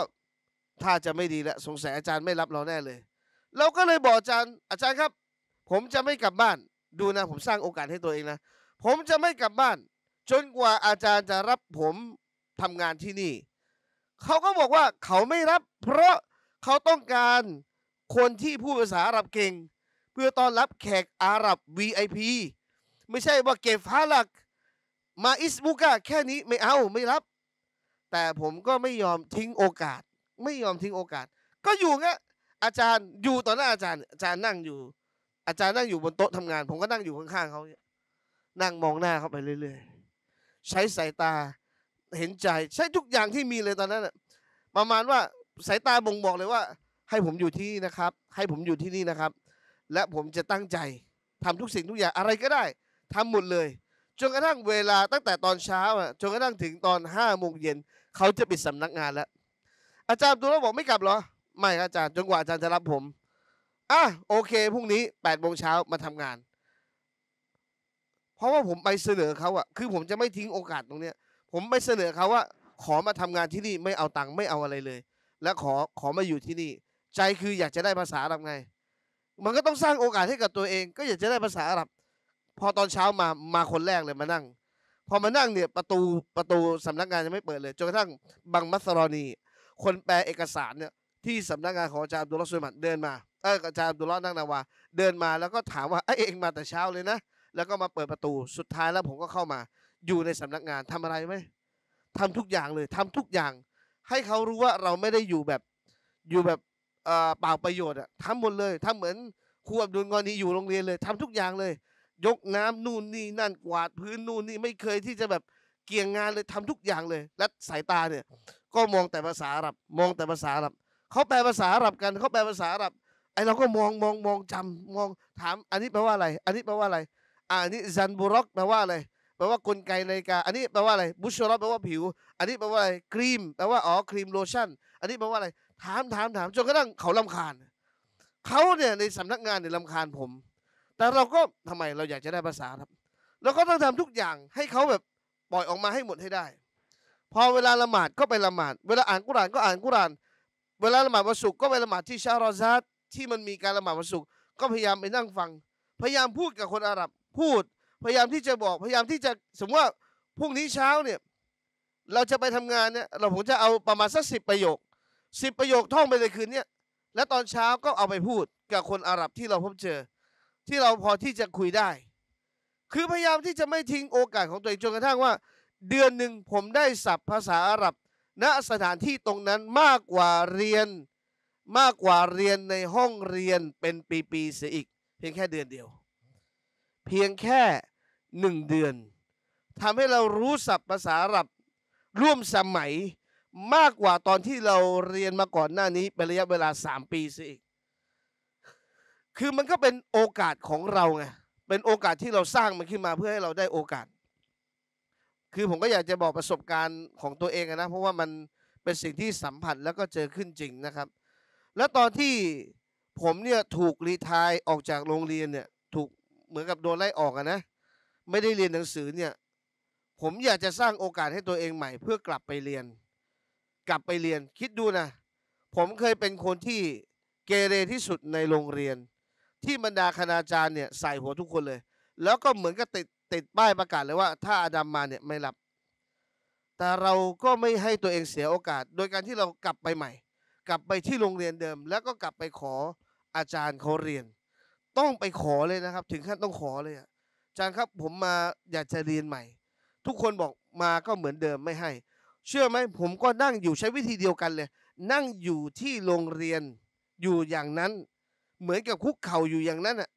ถ้าจะไม่ดีแล้วสงสัยอาจารย์ไม่รับเราแน่เลย เราก็เลยบอกอาจารย์ อาจารย์ครับ ผมจะไม่กลับบ้านดูนะผมสร้างโอกาสให้ตัวเองนะผมจะไม่กลับบ้านจนกว่าอาจารย์จะรับผมทำงานที่นี่เขาก็บอกว่าเขาไม่รับเพราะเขาต้องการคนที่พูดภาษาอาหรับเก่ง เพื่อต้อนรับแขกอาหรับ VIP ไม่ใช่ว่าเก็บฟ้าหลัก มาอิสบุกาแค่นี้ไม่เอาไม่รับ แต่ผมก็ไม่ยอมทิ้งโอกาส ไม่ยอมทิ้งโอกาส ก็อยู่เงี้ยอาจารย์อยู่ต่อหน้าอาจารย์ อาจารย์นั่งอยู่ อาจารย์นั่งอยู่บนโต๊ะทำงาน ผมก็นั่งอยู่ข้างๆเขานั่งมองหน้าเขาไปเรื่อยๆใช้สายตาเห็นใจใช่ทุกอย่างที่มีเลยตอนนั้นประมาณว่าสายตาบ่งบอกเลยว่า ให้ผมอยู่ที่นี่นะครับ ให้ผมอยู่ที่นี่นะครับ และผมจะตั้งใจทำทุกสิ่งทุกอย่างอะไรก็ได้ ทำหมดเลยจนกระทั่งเวลาตั้งแต่ตอนเช้าจนกระทั่งถึงตอนห้าโมงเย็นเขาจะปิดสำนักงานแล้วอาจารย์ตัวเราบอกไม่กลับเหรอไม่อาจารย์จนกว่าอาจารย์จะรับผมอ่ะโอเคพรุ่งนี้แปดโมงเช้ามาทำงานเพราะว่าผมไปเสนอเขาอ่ะคือผมจะไม่ทิ้งโอกาสตรงเนี้ยผมไปเสนอเขาว่าขอมาทำงานที่นี่ไม่เอาตังค์ไม่เอาอะไรเลย และขอขอมาอยู่ที่นี่ ใจคืออยากจะได้ภาษาอาหรับไงมันก็ต้องสร้างโอกาสให้กับตัวเองก็อยากจะได้ภาษาอาหรับพอตอนเช้ามามาคนแรกเลยมานั่งพอมานั่งเนี่ยประตูประตูสำนักงานยังไม่เปิดเลยจนกระทั่งบังมัสรอนีคนแปลเอกสารเนี่ยที่สำนักงานของอาจารย์ดุลสุมันเดินมาเอออาจารย์ดุลลนั่งนาวาเดินมาแล้วก็ถามว่าไอ้เองมาแต่เช้าเลยนะ แล้วก็มาเปิดประตูสุดท้ายแล้วผมก็เข้ามาอยู่ในสำนักงานทำอะไรไหมทำทุกอย่างเลยทำทุกอย่าง ให้เขารู้ว่าเราไม่ได้อยู่แบบ อยู่แบบเปล่าประโยชน์อะทำหมดเลยทำเหมือนครูอับดุลกอนีอยู่โรงเรียนเลย ทำทุกอย่างเลย ยกน้ำนู่นนี่นั่นกวาด พื้นนู่นนี่ไม่เคยที่จะแบบเกี่ยงงานเลยทำทุกอย่างเลย และสายตาเนี่ย ก็มองแต่ภาษาอาหรับ มองแต่ภาษาอาหรับเขาแปลภาษาอาหรับกันเขาแปลภาษาอาหรับไอเราก็มองมองมองจำมอง ถาม อันนี้แปลว่าอะไร อันนี้แปลว่าอะไรอันนี้ซันบุรอกแปลว่าอะไรแปลว่ากลไกนาฬิกาอันนี้แปลว่าอะไรบุชรอแปลว่าผิว อันนี้แปลว่าอะไรครีมแปลว่าอ๋อครีมโลชั่น อันนี้แปลว่าอะไร ถามถามถามจนกระทั่งเขาลำคาญเขาเนี่ยในสำนักงานเนี่ยลำคาญผม แต่เราก็ทำไมเราอยากจะได้ภาษาครับเราก็ต้องทำทุกอย่างให้เขาแบบปล่อยออกมาให้หมดให้ได้ พอเวลาละหมาดก็ไปละหมาด เวลาอ่านกุรานก็อ่านกุรานเวลาละหมาดวันศุกร์ก็ไปละหมาดที่ชารอซัดที่มันมีการละหมาดวันศุกร์ก็พยายามไปนั่งฟังพยายามพูดกับคนอาหรับพูดพยายามที่จะบอกพยายามที่จะสมมติว่าพรุ่งนี้เช้าเนี่ย เราจะไปทำงานเนี่ยเราผมจะเอาประมาณสักสิบประโยคสิบประโยคท่องไปในคืนเนี่ยและตอนเช้าก็เอาไปพูดกับคนอาหรับที่เราพบเจอ ที่เราพอที่จะคุยได้ คือพยายามที่จะไม่ทิ้งโอกาสของตัวเองจนกระทั่งว่า เดือนหนึ่งผมได้ศัพท์ภาษาอาหรับ ณสถานที่ตรงนั้นมากกว่าเรียนมากกว่าเรียนในห้องเรียนเป็นปีๆเสียอีก เพียงแค่เดือนเดียว เพียงแค่หนึ่งเดือนทำให้เรารู้ศัพท์ภาษาอหรับร่วมสมัยมากกว่าตอนที่เราเรียนมาก่อนหน้านี้เป็นระยะเวลา 3 ปีสิอีก คือมันก็เป็นโอกาสของเราไงเป็นโอกาสที่เราสร้างมันขึ้นมาเพื่อให้เราได้โอกาส คือผมก็อยากจะบอกประสบการณ์ของตัวเองนะเพราะว่ามันเป็นสิ่งที่สัมผัสแล้วก็เจอขึ้นจริงนะครับ แล้วตอนที่ผมเนี่ยถูกรีทายออกจากโรงเรียนเนี่ยถูกเหมือนกับโดนไล่ออกอะนะไม่ได้เรียนหนังสือเนี่ยผมอยากจะสร้างโอกาสให้ตัวเองใหม่ เพื่อกลับไปเรียน กลับไปเรียนคิดดูนะผมเคยเป็นคนที่เกเรที่สุดในโรงเรียน ที่บรรดาคณาจารย์เนี่ยใส่หัวทุกคนเลย แล้วก็เหมือนกับติดติดป้ายประกาศเลยว่า ถ้าอาดัมมาเนี่ยไม่รับ แต่เราก็ไม่ให้ตัวเองเสียโอกาสโดยการที่เรากลับไปใหม่ กลับไปที่โรงเรียนเดิม แล้วก็กลับไปขออาจารย์เขาเรียน ต้องไปขอเลยนะครับ ถึงขั้นต้องขอเลยอะจารย์ครับผมมาอยากจะเรียนใหม่ ทุกคนบอกมาก็เหมือนเดิมไม่ให้ เชื่อไหมผมก็นั่งอยู่ใช้วิธีเดียวกันเลย นั่งอยู่ที่โรงเรียนอยู่อย่างนั้น เหมือนกับคุกเข่าอยู่อย่างนั้นอ่ะ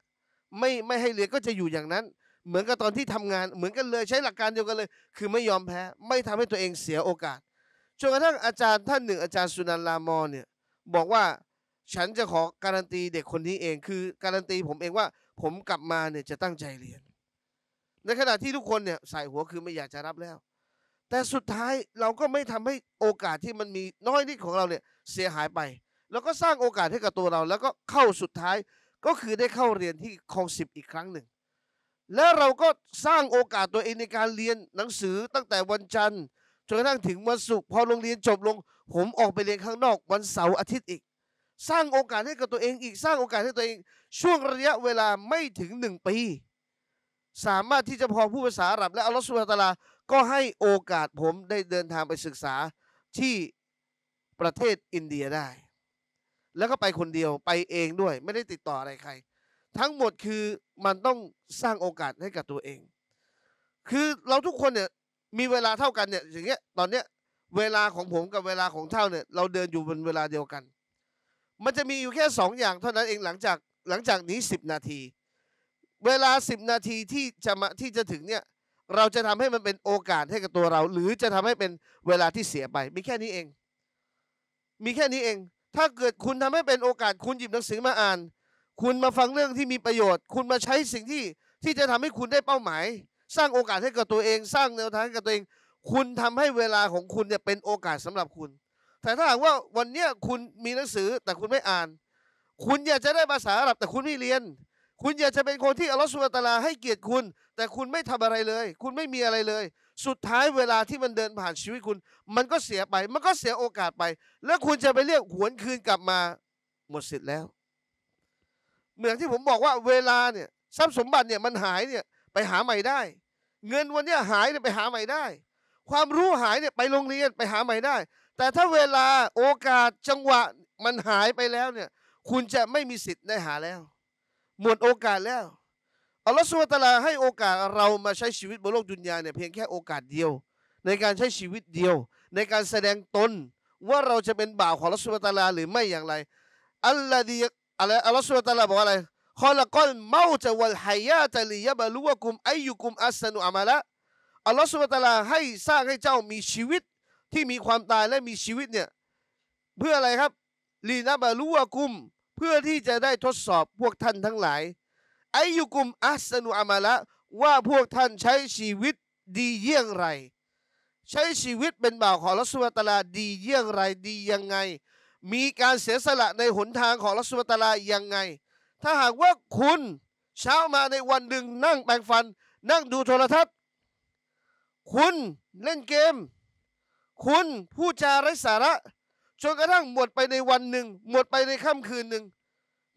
ไม่ไม่ให้เรียนก็จะอยู่อย่างนั้น เหมือนกับตอนที่ทำงานเหมือนกันเลยใช้หลักการเดียวกันเลย คือไม่ยอมแพ้ไม่ทำให้ตัวเองเสียโอกาสจนกระทั่งอาจารย์ท่านหนึ่งอาจารย์สุนันลามอเนี่ยบอกว่าฉันจะขอการันตีเด็กคนนี้เองคือการันตีผมเองว่า ผมกลับมาเนี่ยจะตั้งใจเรียนในขณะที่ทุกคนเนี่ยใส่หัวคือไม่อยากจะรับแล้ว แต่สุดท้ายเราก็ไม่ทำให้โอกาสที่มันมีน้อยนิดของเราเนี่ยเสียหายไป แล้วก็สร้างโอกาสให้กับตัวเรา แล้วก็เข้าสุดท้ายก็คือได้เข้าเรียนที่คลองสิบอีกครั้งหนึ่งแล้วเราก็สร้างโอกาสตัวเองในการเรียน หนังสือตั้งแต่วันจันทร์ จนกระทั่งถึงวันศุกร์พอโรงเรียนจบลง ผมออกไปเรียนข้างนอกวันเสาร์อาทิตย์อีก สร้างโอกาสให้กับตัวเองอีกสร้างโอกาสให้ตัวเอง ช่วงระยะเวลาไม่ถึงหนึ่งปีสามารถที่จะพอผู้ภาษาอาหรับและอัลลอฮฺสุบฮฺตาลาก็ให้โอกาสผมได้เดินทางไปศึกษาที่ประเทศอินเดียได้ แล้วก็ไปคนเดียวไปเองด้วย ไม่ได้ติดต่ออะไรใคร ทั้งหมดคือมันต้องสร้างโอกาสให้กับตัวเอง คือเราทุกคนเนี่ยมีเวลาเท่ากันเนี่ยอย่างเงี้ยตอนเนี้ยเวลาของผมกับเวลาของเท่าเนี่ยเราเดินอยู่บนเวลาเดียวกัน มันจะมีอยู่แค่ 2 อย่างเท่านั้นเองหลังจากหลังจากนี้ 10 นาทีเวลา10นาทีที่จะมาที่จะถึงเนี่ยเราจะทำให้มันเป็นโอกาสให้กับตัวเรา หรือจะทำให้เป็นเวลาที่เสียไป มีแค่นี้เอง มีแค่นี้เอง ถ้าเกิดคุณทำให้เป็นโอกาส คุณหยิบหนังสือมาอ่าน คุณมาฟังเรื่องที่มีประโยชน์ คุณมาใช้สิ่งที่ที่จะทำให้คุณได้เป้าหมาย สร้างโอกาสให้กับตัวเอง สร้างแนวทางให้กับตัวเอง คุณทำให้เวลาของคุณเนี่ยเป็นโอกาสสำหรับคุณ แต่ถ้าหากว่าวันเนี้ยคุณมีหนังสือแต่คุณไม่อ่าน คุณอยากจะได้ภาษาอังกับแต่คุณไม่เรียนคุณอยากจะเป็นคนที่อัลลอฮฺสุบตลาให้เกียรติคุณ แต่คุณไม่ทำอะไรเลย คุณไม่มีอะไรเลย สุดท้ายเวลาที่มันเดินผ่านชีวิตคุณ มันก็เสียไป มันก็เสียโอกาสไป แล้วคุณจะไปเรียกหวนคืนกลับมาหมดสิทธิ์แล้ว เหมือนที่ผมบอกว่า เวลาเนี่ยทรัพย์สมบัติเนี่ยมันหายเนี่ยไปหาใหม่ได้ เงินวันนี้หายเนี่ยไปหาใหม่ได้ ความรู้หายเนี่ยไปโรงเรียนไปหาใหม่ได้ แต่ถ้าเวลาโอกาสจังหวะมันหายไปแล้วเนี่ย คุณจะไม่มีสิทธิ์ได้หาแล้วหมดโอกาสแล้ว อัลลอฮฺสุบตาลาให้โอกาสเรามาใช้ชีวิตบนโลกดุนยาเนี่ยเพียงแค่โอกาสเดียว ในการใช้ชีวิตเดียว ในการแสดงตนว่าเราจะเป็นบ่าวของอัลลอฮฺสุบตาลาหรือไม่อย่างไรอัลลอฮฺดีอะไรอัลลอฮฺสุบตาลา บอกว่าอะไรขอละก้อนเมาจะวัลฮายาตะลียะบาลูวะกุมอายุกุมอัสนุอามาละอัลลอฮฺสุบตาลาให้สร้างให้เจ้ามีชีวิตที่มีความตายและมีชีวิตเนี่ยเพื่ออะไรครับลีนะบาลูวะกุมเพื่อที่จะได้ทดสอบพวกท่านทั้งหลายไอยุกุมอัสนุอามาละว่าพวกท่านใช้ชีวิตดีเยี่ยงไรใช้ชีวิตเป็นบ่าวของลัสุวตลาดีเยี่ยงไรดียังไง มีการเสียสละในหนทางของลัสุวตลายังไง ถ้าหากว่าคุณ เช้ามาในวันหนึ่งนั่งแปรงฟันนั่งดูโทรทัศน์ คุณเล่นเกม คุณผู้จาไร้สาระจนกระทั่งหมดไปในวันหนึ่งหมดไปในค่ำคืนหนึ่ง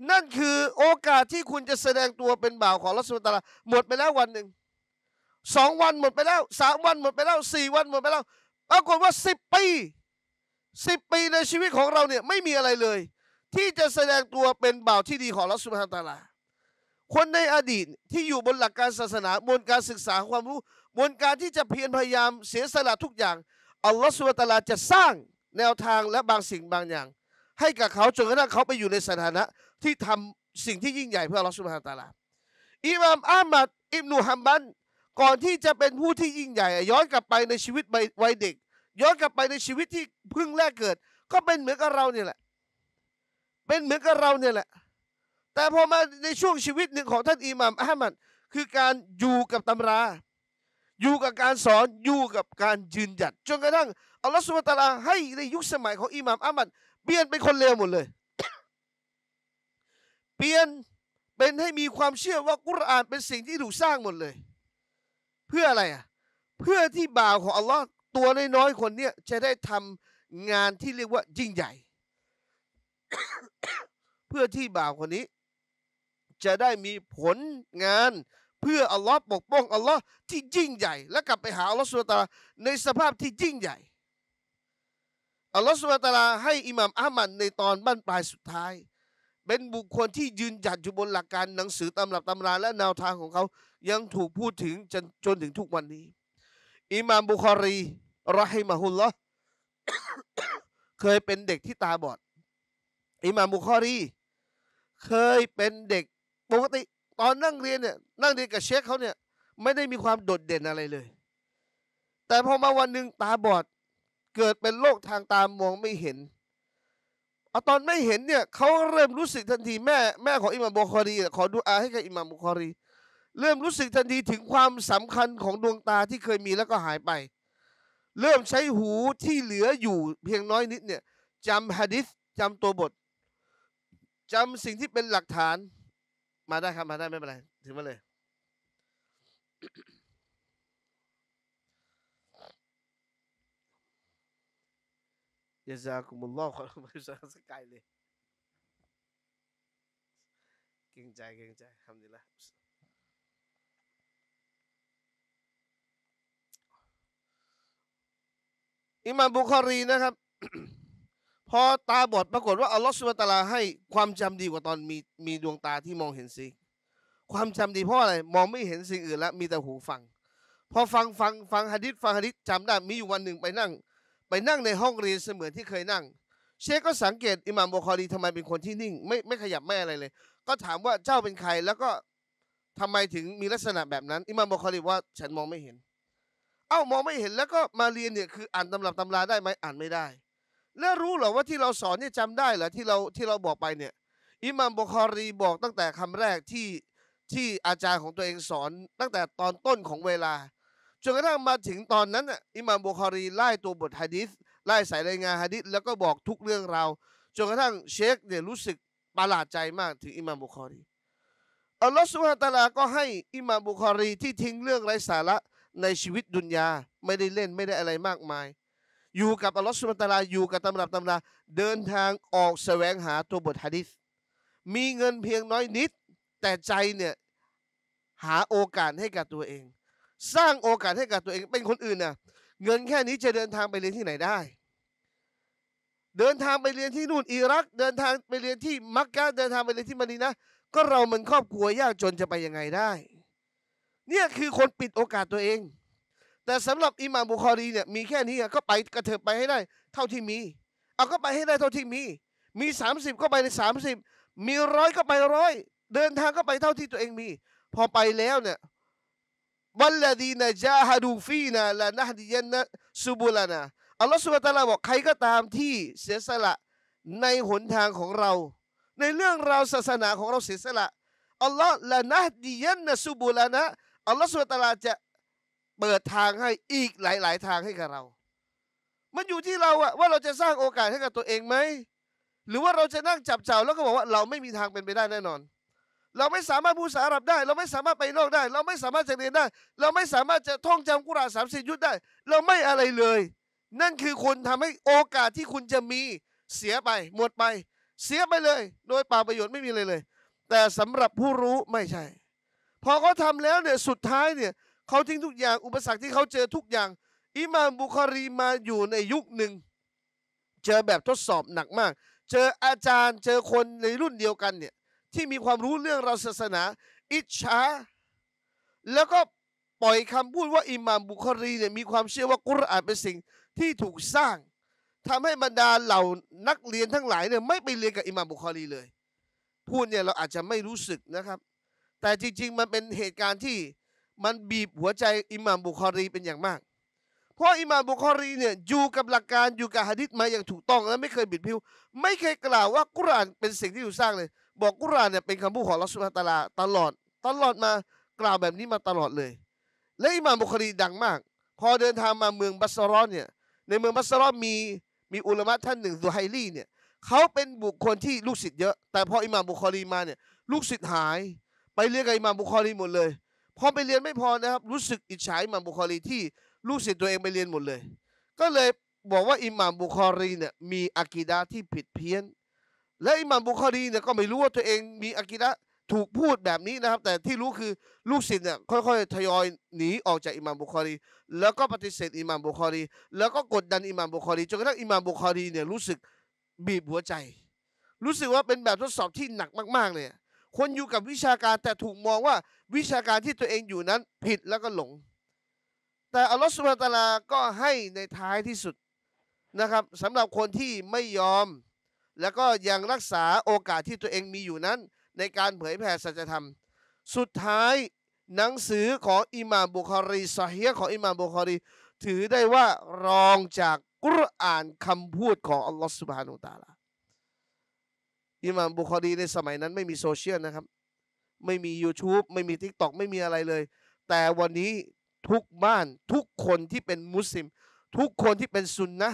นั่นคือโอกาสที่คุณจะแสดงตัวเป็นบ่าวของรัสมัตาลาหมดไปแล้ววันหนึ่งสองวันหมดไปแล้วสามวันหมดไปแล้วสี่วันหมดไปแล้วปรากฏว่าสิบปีสิบปีในชีวิตของเราเนี่ยไม่มีอะไรเลย ที่จะแสดงตัวเป็นบ่าวที่ดีของรัสุฮานตาลา คนในอดีตที่อยู่บนหลักการศาสนาบนการศึกษาความรู้บนการที่จะเพียรพยายาม เสียสละทุกอย่างอัลลอฮฺสุบตาลาจะสร้างแนวทางและบางสิ่งบางอย่าง ให้กับเขาจนกระทั่งเขาไปอยู่ในสถานะที่ทำสิ่งที่ยิ่งใหญ่เพื่อลอสุบฮานตาลาอิมามอามัดอิบนุฮัมบันก่อนที่จะเป็นผู้ที่ยิ่งใหญ่ ย้อนกลับไปในชีวิตวัยเด็ก ย้อนกลับไปในชีวิตที่เพิ่งแรกเกิด ก็เป็นเหมือนกับเราเนี่ยแหละ เป็นเหมือนกับเราเนี่ยแหละ แต่พอมาในช่วงชีวิตหนึ่งของท่านอิหม่ามอามัดคือการอยู่กับตำราอยู่กับการสอนอยู่กับการยืนหยัดจนกระทั่งอัลลอฮฺสุบตาลาให้ในยุคสมัยของอิหม่ามอามัดเปลี่ยนเป็นคนเลวหมดเลย เปลี่ยนเป็นให้มีความเชื่อว่ากุรอานเป็นสิ่งที่ถูกสร้างหมดเลย เพื่ออะไรอ่ะเพื่อที่บ่าวของอัลลอฮ์ตัวน้อยๆคนเนี้ยจะได้ทำงานที่เรียกว่ายิ่งใหญ่ เพื่อที่บ่าวคนนี้ จะได้มีผลงานเพื่ออัลลอฮ์ปกป้องอัลลอฮ์ที่ยิ่งใหญ่และกลับไปหาอัลลอฮ์สุลตาในสภาพที่ยิ่งใหญ่อัลลอฮ์สุลตาให้อิหม่ามอามันในตอนบั้นปลายสุดท้าย เป็นบุคคลที่ยืนหยัดอยู่บนหลักการหนังสือตำรับตำราและแนวทางของเขา ยังถูกพูดถึงจนจนถึงทุกวันนี้ อิหม่ามบุคอรีรอฮิมาฮุลละเคยเป็นเด็กที่ตาบอด อิหม่ามบุคอรี เคยเป็นเด็กปกติตอนนั่งเรียนเนี่ยนั่งเรียนกับเชคเขาเนี่ยไม่ได้มีความโดดเด่นอะไรเลย แต่พอมาวันหนึ่งตาบอด เกิดเป็นโรคทางตามองไม่เห็นเอาตอนไม่เห็นเนี่ยเขาเริ่มรู้สึกทันทีแม่แม่ของอิหม่ามบุคอรีขอดูอาให้กับอิหม่ามบุคอรีเริ่มรู้สึกทันทีถึงความสำคัญของดวงตาที่เคยมีแล้วก็หายไป เริ่มใช้หูที่เหลืออยู่ เพียงน้อยนิดเนี่ยจำฮะดิษจำตัวบทจำสิ่งที่เป็นหลักฐานมาได้ครับมาได้ไม่เป็นไรถือมาเลยยาซากุมุลลอฮ์ขอมชซาสกายเลยเก่งใจเก่งใจทำดีละอิมามบุคอรีนะครับพอตาบอดปรากฏว่าอัลลอฮฺสุบตาลาให้ ความจำดีกว่าตอนมีมีดวงตาที่มองเห็นสิความจำดีเพราะอะไรมองไม่เห็นสิ่งอื่นแล้วมีแต่หูฟัง พอฟังฟังฟังฮะดิษฟังฮะดิษจำได้มีอยู่วันหนึ่งไปนั่ง ไปนั่งในห้องเรียนเสมือนที่เคยนั่ง เชคก็สังเกตอิหม่ามบุคอรีทำไมเป็นคนที่นิ่ง ไม่ไม่ขยับไม่อะไรเลย ก็ถามว่าเจ้าเป็นใครแล้วก็ทำไมถึงมีลักษณะแบบนั้น อิหม่ามบุคอรีว่าฉันมองไม่เห็น เอ้ามองไม่เห็นแล้วก็มาเรียนเนี่ยคืออ่านตำรับตำราได้ไหมอ่านไม่ได้แลวรู้เหรอว่าที่เราสอนเนี่ยจำได้เหรอที่เราที่เราบอกไปเนี่ย อิหมามบุคารีบอกตั้งแต่คำแรกที่ที่อาจารย์ของตัวเองสอนตั้งแต่ตอนต้นของเวลาจนกระทั่งมาถึงตอนนั้นอิหมามบุคารีไล่ตัวบทฮะดิษไล่สายรายงานฮะดิษแล้วก็บอกทุกเรื่องราวจนกระทั่งเชคเนี่ยรู้สึกประหลาดใจมากถึงอิหมามบุคารีอัลลอฮฺสุบฮานตะลาก็ให้อิหมามบุคารีที่ทิ้งเรื่องไร้สาระในชีวิตดุนยาไม่ได้เล่นไม่ได้อะไรมากมายอยู่กับอัลลอฮฺสุบตาลาอยู่กับตำรับตำราเดินทางออกแสวงหาตัวบทฮะดิษมีเงินเพียงน้อยนิด แต่ใจเนี่ยหาโอกาสให้กับตัวเอง สร้างโอกาสให้กับตัวเองเป็นคนอื่นน่ะเงินแค่นี้จะเดินทางไปเรียนที่ไหนได้ เดินทางไปเรียนที่นู่นอิรัก เดินทางไปเรียนที่มักกะเดินทางไปเรียนที่มาดีนะก็เรามันครอบครัวยากจนจะไปยังไงได้เนี่ยคือคนปิดโอกาสตัวเองแต่สำหรับอิหม่ามบุคอรีเนี่ยมีแค่นี้ก็ไปกระเถิบไปให้ได้ เท่าที่มี เอาก็ไปให้ได้เท่าที่มี มี30ก็ไปใน30มีร้อยก็ไปร้อยเดินทางก็ไปเท่าที่ตัวเองมี พอไปแล้วเนี่ยวัลลดีนจาฮดูฟีนาละนะดิยันนะซุบุลานะอัลลอฮฺสุบตาลาบอกใครก็ตามที่เสียสละในหนทางของเรา ในเรื่องราวศาสนาของเราเสียสละอัลลอฮฺละนะดิยันนะซุบุลานะอัลลอฮฺสุบตาลาจะเปิดทางให้อีกหลายๆ ทางให้กับเรา มันอยู่ที่เราอะว่าเราจะสร้างโอกาสให้กับตัวเองไหม หรือว่าเราจะนั่งจับเจ้าแล้วก็บอกว่าเราไม่มีทางเป็นไปได้แน่นอน เราไม่สามารถพูดสารับได้ เราไม่สามารถไปนอกได้ เราไม่สามารถจะเรียนได้ เราไม่สามารถจะท่องจำกุรานสามสิบยุทธได้ เราไม่อะไรเลย นั่นคือคนทำให้โอกาสที่คุณจะมีเสียไปหมดไป เสียไปเลย โดยป่าประโยชน์ไม่มีเลยเลย แต่สำหรับผู้รู้ไม่ใช่ พอเขาทาแล้วเนี่ยสุดท้ายเนี่ยเขาทิ้งทุกอย่างอุปสรรคที่เขาเจอทุกอย่างอิมามบุคารีมาอยู่ในยุคหนึ่งเจอแบบทดสอบหนักมาก เจออาจารย์เจอคนในรุ่นเดียวกันเนี่ยที่มีความรู้เรื่องเราศาสนาอิจฉาแล้วก็ปล่อยคำพูดว่าอิมามบุคารีเนี่ยมีความเชื่อว่ากุรอานเป็นสิ่งที่ถูกสร้างทำให้บรรดาเหล่านักเรียนทั้งหลายเนี่ยไม่ไปเรียนกับอิมามบุคารีเลยพูดเนี่ยเราอาจจะไม่รู้สึกนะครับ แต่จริง ๆมันเป็นเหตุการณ์ที่มันบีบหัวใจอิหม่ามบุคอรีเป็นอย่างมาก เพราะอิหม่ามบุคอรีเนี่ยอยู่กับหลักการอยู่กับฮะดิษมาอย่างถูกต้องและไม่เคยบิด้ิวไม่เคยกล่าวว่ากุรานเป็นสิ่งที่อยู่สร้างเลย บอกกุรานเนี่ยเป็นคำพูดของลอสุนตาลาตลอดตลอดมากล่าวแบบนี้มาตลอดเลย และอิหม่ามบุคอรีดังมาก พอเดินทางมาเมืองบัสรอเนี่ยในเมืองบัสรอมีมีอุลามะท่านหนึ่งซูไฮลี่เนี่ยเขาเป็นบุคคลที่ลูกศิษย์เยอะ แต่พออิหม่ามบุคอรีมาเนี่ยลูกศิษย์หาย ไปเรียกอิหม่ามบุคอรีหมดเลยพอไปเรียนไม่พอนะครับรู้สึกอิจฉาอิหม่ามบุคอรีที่ลูกศิษย์ตัวเองไปเรียนหมดเลย ก็เลยบอกว่าอิหม่ามบุคอรีเนี่ยมีอากีดาที่ผิดเพี้ยนและอิหม่ามบุคอรีเนี่ยก็ไม่รู้ว่าตัวเอง มีอากีดาถูกพูดแบบนี้นะครับ แต่ที่รู้คือลูกศิษย์เนี่ยค่อยๆทยอยหนีออกจากอิหม่ามบุคอรี แล้วก็ปฏิเสธอิหม่ามบุคอรี แล้วก็กดดันอิหม่ามบุคอรีจนกระทั่งอิหม่ามบุคอรีเนี่ยรู้สึกบีบหัวใจ รู้สึกว่าเป็นแบบทดสอบที่หนักมากๆเลยคนอยู่กับวิชาการแต่ถูกมองว่าวิชาการที่ตัวเองอยู่นั้นผิดแล้วก็หลง แต่อัลลอฮฺสุบตาลาก็ให้ในท้ายที่สุดนะครับสำหรับคนที่ไม่ยอม แล้วก็ยังรักษาโอกาสที่ตัวเองมีอยู่นั้น ในการเผยแผ่สนจธรรม สุดท้ายหนังสือของอิหม่ามบุคารีาเฮีของอิหม่ามบุคารี ถือได้ว่ารองจากกุรอานคำพูดของอัลลอฮฺสุบฮานุตาลาอิหม่ามบุคอรีในสมัยนั้นไม่มีโซเชียลนะครับไม่มี YouTube ไม่มี t i k t o กไม่มีอะไรเลย แต่วันนี้ทุกบ้านทุกคนที่เป็นมุสลิม ทุกคนที่เป็นซุนนะ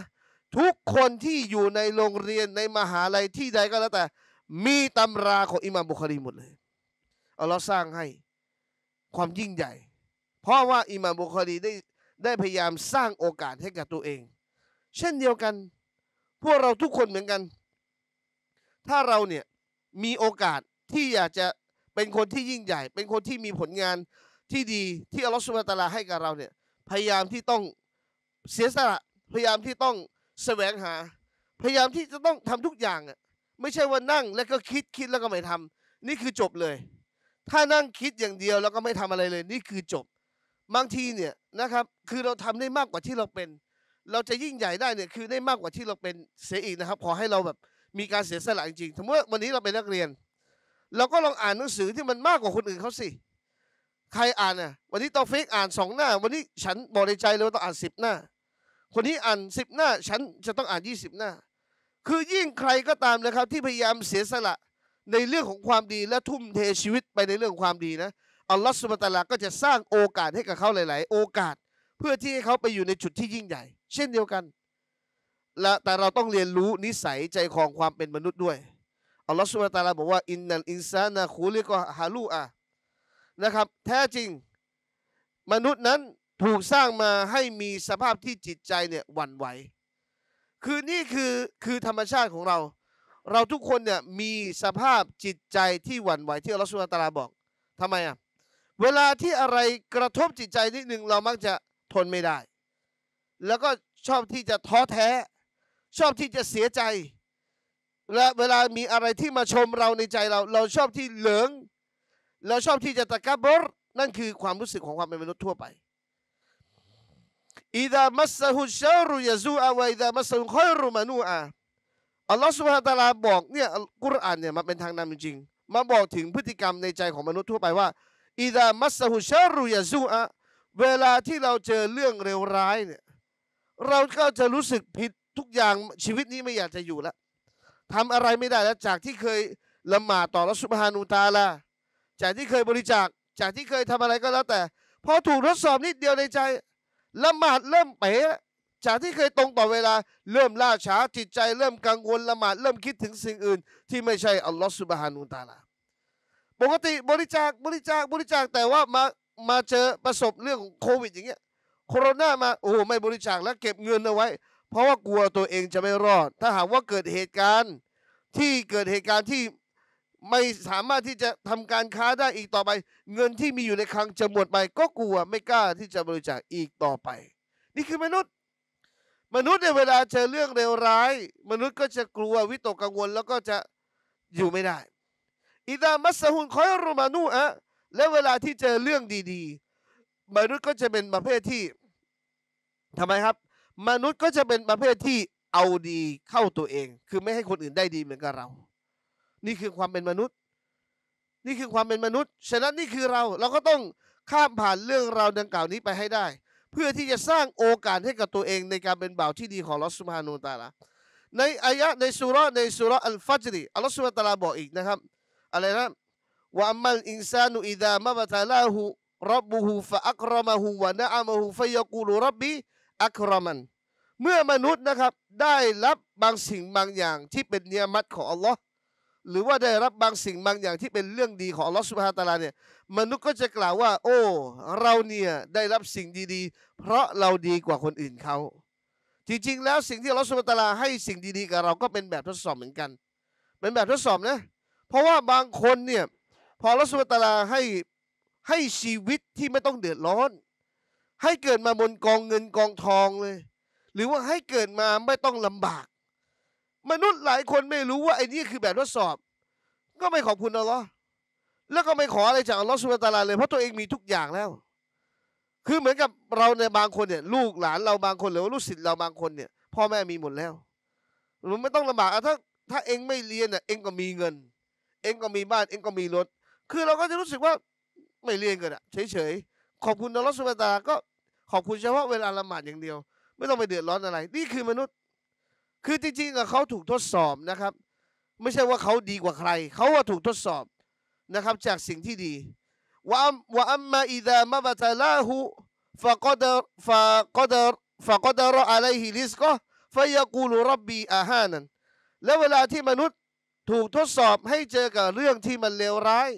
ทุกคนที่อยู่ในโรงเรียนในมหาลัยที่ใดก็แล้วแต่มีตำราของอิหม่ามบุคอรีหมดเลยเอาเราสร้างให้ความยิ่งใหญ่ เพราะว่าอิหม่ามบุคอรีได้ได้พยายามสร้างโอกาสให้กับตัวเอง เช่นเดียวกัน พวกเราทุกคนเหมือนกันถ้าเราเนี่ยมีโอกาสที่อยากจะเป็นคนที่ยิ่งใหญ่ เป็นคนที่มีผลงานที่ดีที่อัลลอฮฺสุบตาลาให้กับเราเนี่ย พยายามที่ต้องเสียสละพยายามที่ต้องแสวงหา พยายามที่จะต้องทำทุกอย่างอ่ะไม่ใช่ว่านั่งแล้วก็คิดคิดแล้วก็ไม่ทำ นี่คือจบเลย ถ้านั่งคิดอย่างเดียวแล้วก็ไม่ทำอะไรเลย นี่คือจบบางทีเนี่ยนะครับคือเราทำได้มากกว่าที่เราเป็น เราจะยิ่งใหญ่ได้เนี่ยคือได้มากกว่าที่เราเป็นเสียอีกนะครับขอให้เราแบบมีการเสียสละจริงๆสมมติวันนี้เราเป็นนักเรียนเราก็ลองอ่านหนังสือที่มันมากกว่าคนอื่นเขาสิ ใครอ่านอ่ะ วันนี้ตอฟิกอ่านสองหน้า วันนี้ฉันบอกในใจเลยว่าต้องอ่านสิบหน้า คนนี้อ่านสิบหน้าฉันจะต้องอ่านยี่สิบหน้า คือยิ่งใครก็ตามนะครับ ที่พยายามเสียสละในเรื่องของความดีและทุ่มเทชีวิตไปในเรื่องความดีนะอัลลอฮฺสุบตะลาก็จะสร้างโอกาสให้กับเขาหลาย ๆ โอกาสเพื่อที่ให้เขาไปอยู่ในจุดที่ยิ่งใหญ่ เช่นเดียวกันและแต่เราต้องเรียนรู้นิสัยใจของความเป็นมนุษย์ด้วยอัลลอฮฺสุบตาลาบอกว่าอินนัลอินซานะคูลิกฮาลูอะนะครับ แท้จริงมนุษย์นั้นถูกสร้างมาให้มีสภาพที่จิตใจเนี่ยหวั่นไหวคือนี่คือคือธรรมชาติของเรา เราทุกคนเนี่ยมีสภาพจิตใจที่หวั่นไหวที่อัลลอฮฺสุบตาลาบอกทำไมอ่ะเวลาที่อะไรกระทบจิตใจนิดหนึ่งเรามักจะทนไม่ได้ แล้วก็ชอบที่จะท้อแท้ชอบที่จะเสียใจ และเวลามีอะไรที่มาชมเราในใจ เราเราชอบที่เหลืองเราชอบที่จะตะกับบรนั่นคือความรู้สึกของความเป็นมนุษย์ทั่วไปอิดามัสฮุชารุยซูอาวอิดามัสฮุคอยรุมานูอาอัลลอฮฺสุบฮานตะลาบอกเนี่ยกุรอานเนี่ยมาเป็นทางนำจริง ๆ มาบอกถึงพฤติกรรมในใจของมนุษย์ทั่วไปว่าอิดามัสฮุชารุยซูอาเวลาที่เราเจอเรื่องเลวร้ายเนี่ยเราก็จะรู้สึกผิดทุกอย่างชีวิตนี้ไม่อยากจะอยู่แล้วทำอะไรไม่ได้แล้วจากที่เคยละหมาดต่อรัสุบฮานูตาลาจากที่เคยบริจาคจากที่เคยทำอะไรก็แล้วแต่พอถูกทดสอบนิดเดียวในใจละหมาดเริ่มเป๋จากที่เคยตรงต่อเวลาเริ่มล่าช้าจิตใจเริ่มกังวลละหมาดเริ่มคิดถึงสิ่งอื่น ที่ไม่ใช่อัลลอฮฺสุบฮานูตาลาปกติบริจาคบริจาคบริจาคแต่ว่ามามาเจอประสบเรื่องโควิด อย่างเงี้ย โควิดมาโอ้ไม่บริจาคแล้วเก็บเงินเอาไว้เพราะว่ากลัวตัวเองจะไม่รอด ถ้าหากว่าเกิดเหตุการณ์ที่เกิดเหตุการณ์ที่ไม่สามารถที่จะทำการค้าได้อีกต่อไป เงินที่มีอยู่ในคลังจะหมดไป ก็กลัวไม่กล้าที่จะบริจาคอีกต่อไป นี่คือมนุษย์ มนุษย์ในเวลาเจอเรื่องเลวร้าย มนุษย์ก็จะกลัววิตกกังวล แล้วก็จะอยู่ไม่ได้ อิดามัสฮุนคอยรูมานูอะ และเวลาที่เจอเรื่องดีๆ มนุษย์ก็จะเป็นประเภทที่ทำไมครับมนุษย์ก็จะเป็นประเภทที่เอาดีเข้าตัวเอง คือไม่ให้คนอื่นได้ดีเหมือนกับเรา นี่คือความเป็นมนุษย์ นี่คือความเป็นมนุษย์ ฉะนั้นนี่คือเรา เราก็ต้องข้ามผ่านเรื่องราวดังกล่าวนี้ไปให้ได้ เพื่อที่จะสร้างโอกาสให้กับตัวเอง ในการเป็นบ่าวที่ดีของลอสุมานูตาละในอายะในสุรในสุรอัลฟัจรีอัลลอฮฺสุบะตาลาบอกอีกนะครับ อะไรนะว่ามัลอินซานุอิดามะบะตาลาหูรับบุหูฟะอักรมะหูวะนะอามะหูฟะยกูลรับบีอัครมัน เมื่อมนุษย์นะครับได้รับบางสิ่งบางอย่างที่เป็นเนียมัตของอัลลอฮ์หรือว่าได้รับบางสิ่งบางอย่างที่เป็นเรื่องดีของอัลลอฮ์สุบฮาตะลาเนี่ย มนุษย์ก็จะกล่าวว่า โอ้ เราเนี่ยได้รับสิ่งดีๆ เพราะเราดีกว่าคนอื่นเขา จริงๆแล้วสิ่งที่อัลลอฮ์สุบฮาตะลาให้สิ่งดีๆกับเราก็เป็นแบบทดสอบเหมือนกัน เป็นแบบทดสอบนะ เพราะว่าบางคนเนี่ยพออัลลอฮ์สุบฮาตะลาให้ให้ชีวิตที่ไม่ต้องเดือดร้อนให้เกิดมาบนกองเงินกองทองเลย หรือว่าให้เกิดมาไม่ต้องลำบาก มนุษย์หลายคนไม่รู้ว่าไอ้นี่คือแบบทดสอบ ก็ไม่ขอบคุณอัลลอฮ์แล้วก็ไม่ขออะไรจากอัลลอฮ์สุบตาลาเลยเพราะตัวเองมีทุกอย่างแล้ว คือเหมือนกับเราในบางคนเนี่ย ลูกหลานเราบางคนหรือว่าลูกศิษย์เราบางคนเนี่ยพ่อแม่มีหมดแล้วมันไม่ต้องลำบากอถ้า ถ้าเองไม่เรียนเนี่ยเองก็มีเงิน เองก็มีบ้านเองก็มีรถ คือเราก็จะรู้สึกว่าไม่เรียนกันอ่ะเฉยๆขอบคุณอัลลอฮฺสุบตา ก็ขอบคุณเฉพาะเวลาละหมาดอย่างเดียว ไม่ต้องไปเดือดร้อนอะไร นี่คือมนุษย์ คือจริงๆเขาถูกทดสอบนะครับ ไม่ใช่ว่าเขาดีกว่าใครเขาว่าถูกทดสอบนะครับ จากสิ่งที่ดีว่าว่าอัมมาอิดามะบะตาลาหูฟะกอดฟะกอดฟะกอดรออะลัยฮิริสก็ฟะยากูลรับบีอาฮานันและเวลาที่มนุษย์ถูกทดสอบให้เจอกับเรื่องที่มันเลวร้าย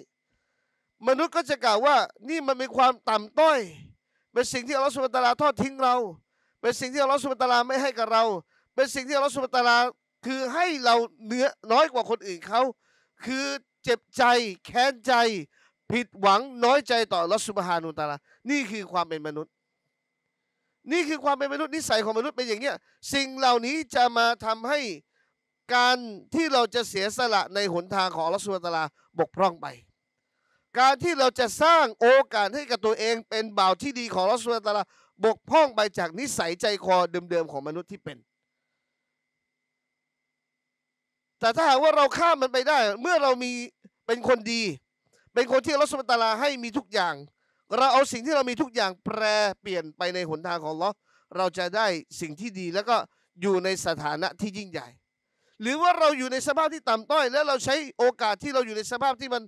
มนุษย์ก็จะกล่าวว่านี่มันเป็นความต่ำต้อย เป็นสิ่งที่อัลลอฮฺสุบตาราทอดทิ้งเรา เป็นสิ่งที่อัลลอฮฺสุบตาราไม่ให้กับเรา เป็นสิ่งที่อัลลอฮฺสุบตาราคือให้เราเนื้อน้อยกว่าคนอื่นเขาคือเจ็บใจแค้นใจ ผิดหวังน้อยใจต่อรัสุบฮานุตาลานี่คือความเป็นมนุษย์ นี่คือความเป็นมนุษย์นิสัยของมนุษย์เป็นอย่างเนี้ยสิ่งเหล่านี้จะมาทำให้การที่เราจะเสียสละในหนทางของรัสุบตาลาบกพร่องไปการที่เราจะสร้างโอกาสให้กับตัวเองเป็นบ่าวที่ดีของลัสเวตาลาบกพร่องไปจากนิสัยใจคอเดิมๆของมนุษย์ที่เป็น แต่ถ้าหากว่าเราข้ามมันไปได้เมื่อเรามีเป็นคนดี เป็นคนที่ลัสเวตาลาให้มีทุกอย่าง เราเอาสิ่งที่เรามีทุกอย่างแปรเปลี่ยนไปในหนทางของเราเราจะได้สิ่งที่ดีแล้วก็อยู่ในสถานะที่ยิ่งใหญ่ หรือว่าเราอยู่ในสภาพที่ต่ำต้อย แล้วเราใช้โอกาสที่เราอยู่ในสภาพที่มัน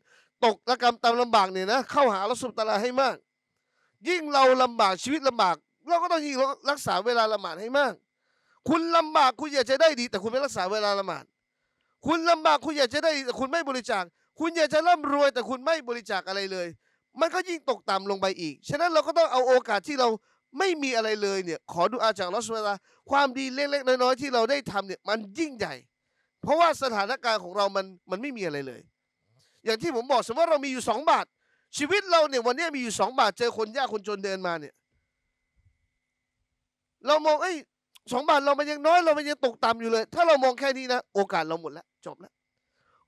ตกละกรรมตามลำบากเนี่ยนะเข้าหาลัสุิตลาให้มาก ยิ่งเราลำบากชีวิตลำบากเราก็ต้องยิ่งรักษาเวลาละหมาดให้มาก คุณลำบากคุณอยากจะได้ดี แต่คุณไม่รักษาเวลาละหมาดคุณลำบากคุณอยากจะได้ดีแต่คุณไม่บริจาคคุณอยากจะร่ำรวย แต่คุณไม่บริจาคอะไรเลย มันก็ยิ่งตกต่ำลงไปอีก ฉะนั้นเราก็ต้องเอาโอกาสที่เราไม่มีอะไรเลยเนี่ยขอดูอาจากลอสเวลา ความดีเล็กๆน้อยๆ ที่เราได้ทำเนี่ยมันยิ่งใหญ่ เพราะว่าสถานการณ์ของเรามันมันไม่มีอะไรเลยอย่างที่ผมบอกสมมติว่าเรามีอยู่สองบาท ชีวิตเราเนี่ย วันนี้มีอยู่สองบาท เจอคนยากคนจนเดินมาเนี่ย เรามองไอ้สองบาทเรามันยังน้อยเรามันยังตกต่ำอยู่เลย ถ้าเรามองแค่นี้นะโอกาสเราหมดแล้วจบแล้ว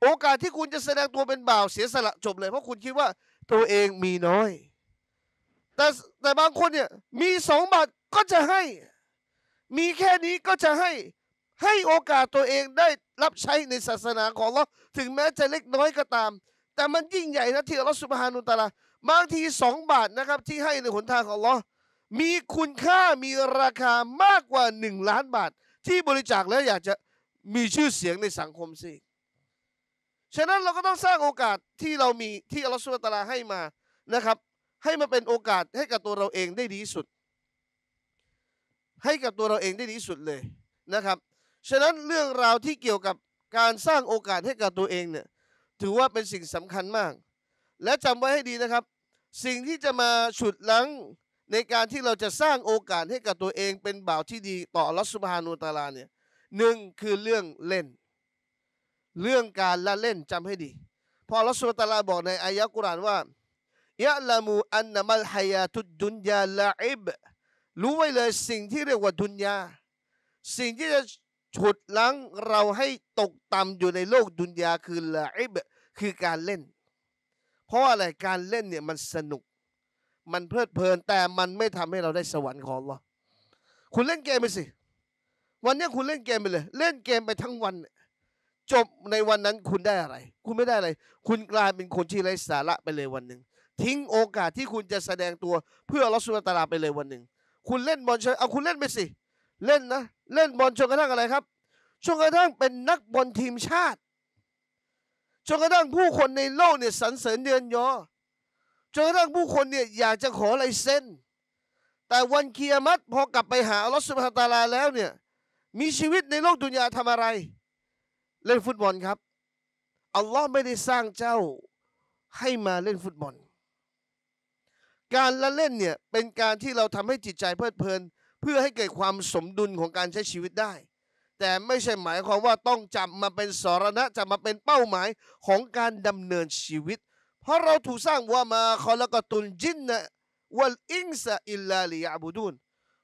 โอกาสที่คุณจะแสดงตัวเป็นบ่าวเสียสละจบเลยเพราะคุณคิดว่า ตัวเองมีน้อย แต่แต่บางคนเนี่ย มีสองบาทก็จะให้ มีแค่นี้ก็จะให้ให้โอกาสตัวเองได้รับใช้ในศาสนาของเราถึงแม้จะเล็กน้อยก็ตาม แต่มันยิ่งใหญ่นะที่เราสุบฮานุตาลาบางทีสองบาทนะครับที่ให้ในหนทางของเรา มีคุณค่ามีราคามากกว่าหนึ่งล้านบาท ที่บริจาคแล้วอยากจะมีชื่อเสียงในสังคมสิฉะนั้นเราก็ต้องสร้างโอกาสที่เรามีที่อัลลอฮฺสุบตาลาให้มานะครับ ให้มาเป็นโอกาสให้กับตัวเราเองได้ดีสุด ให้กับตัวเราเองได้ดีสุดเลยนะครับฉะนั้นเรื่องราวที่เกี่ยวกับการสร้างโอกาสให้กับตัวเองเนี่ยถือว่าเป็นสิ่งสำคัญมาก และจำไว้ให้ดีนะครับ สิ่งที่จะมาฉุดลังในการที่เราจะสร้างโอกาสให้กับตัวเอง เป็นบ่าวที่ดี ต่อรัสุบานูตาลาเนี่ยหนึ่งคือเรื่องเล่น เรื่องการละเล่นจำให้ดี พอรัสุตาลาบอกในอายะกุรานว่ายะละมูอันนามัลฮยาทุดุนยาละอิบรู้ไว้เลยสิ่งที่เรียกว่าดุนยาสิ่งที่จะฉุดลังเราให้ตกต่ำอยู่ในโลกดุนยาคือละไอแบคือการเล่น เพราะอะไรการเล่นเนี่ยมันสนุก มันเพลิดเพลินแต่มันไม่ทำให้เราได้สวรรค์ของเราคุณเล่นเกมไปสิวันนี้คุณเล่นเกมไปเลย เล่นเกมไปทั้งวันจบในวันนั้นคุณได้อะไร คุณไม่ได้อะไร คุณกลายเป็นคนที่ไร้สาระไปเลยวันหนึ่งทิ้งโอกาสที่คุณจะแสดงตัวเพื่อลอสุตาลาไปเลยวันหนึ่งคุณเล่นบอลเชยเอาคุณเล่นไปสิเล่นนะเล่นบอลจนกระทั่งอะไรครับจนกระทั่งเป็นนักบอลทีมชาติจนกระทั่งผู้คนในโลกเนี่ยสรรเสริญเดือนยอจนกระทั่งผู้คนเนี่ยอยากจะขอลายเส้นแต่วันเกียรมัดพอกลับไปหาอัลลอฮฺสุบฮานตาลาแล้วเนี่ยมีชีวิตในโลกดุนยาทำอะไร เล่นฟุตบอลครับอัลลอฮฺไม่ได้สร้างเจ้าให้มาเล่นฟุตบอล การละเล่นเนี่ยเป็นการที่เราทำให้จิตใจเพลิดเพลินเพื่อให้เกิดความสมดุลของการใช้ชีวิตได้ แต่ไม่ใช่หมายความว่าต้องจับมาเป็นสารณะจำมาเป็นเป้าหมายของการดำเนินชีวิต เพราะเราถูกสร้างว่ามาคอละกตุลจินนะวลอิงซาอิลลาลิยาบูดุน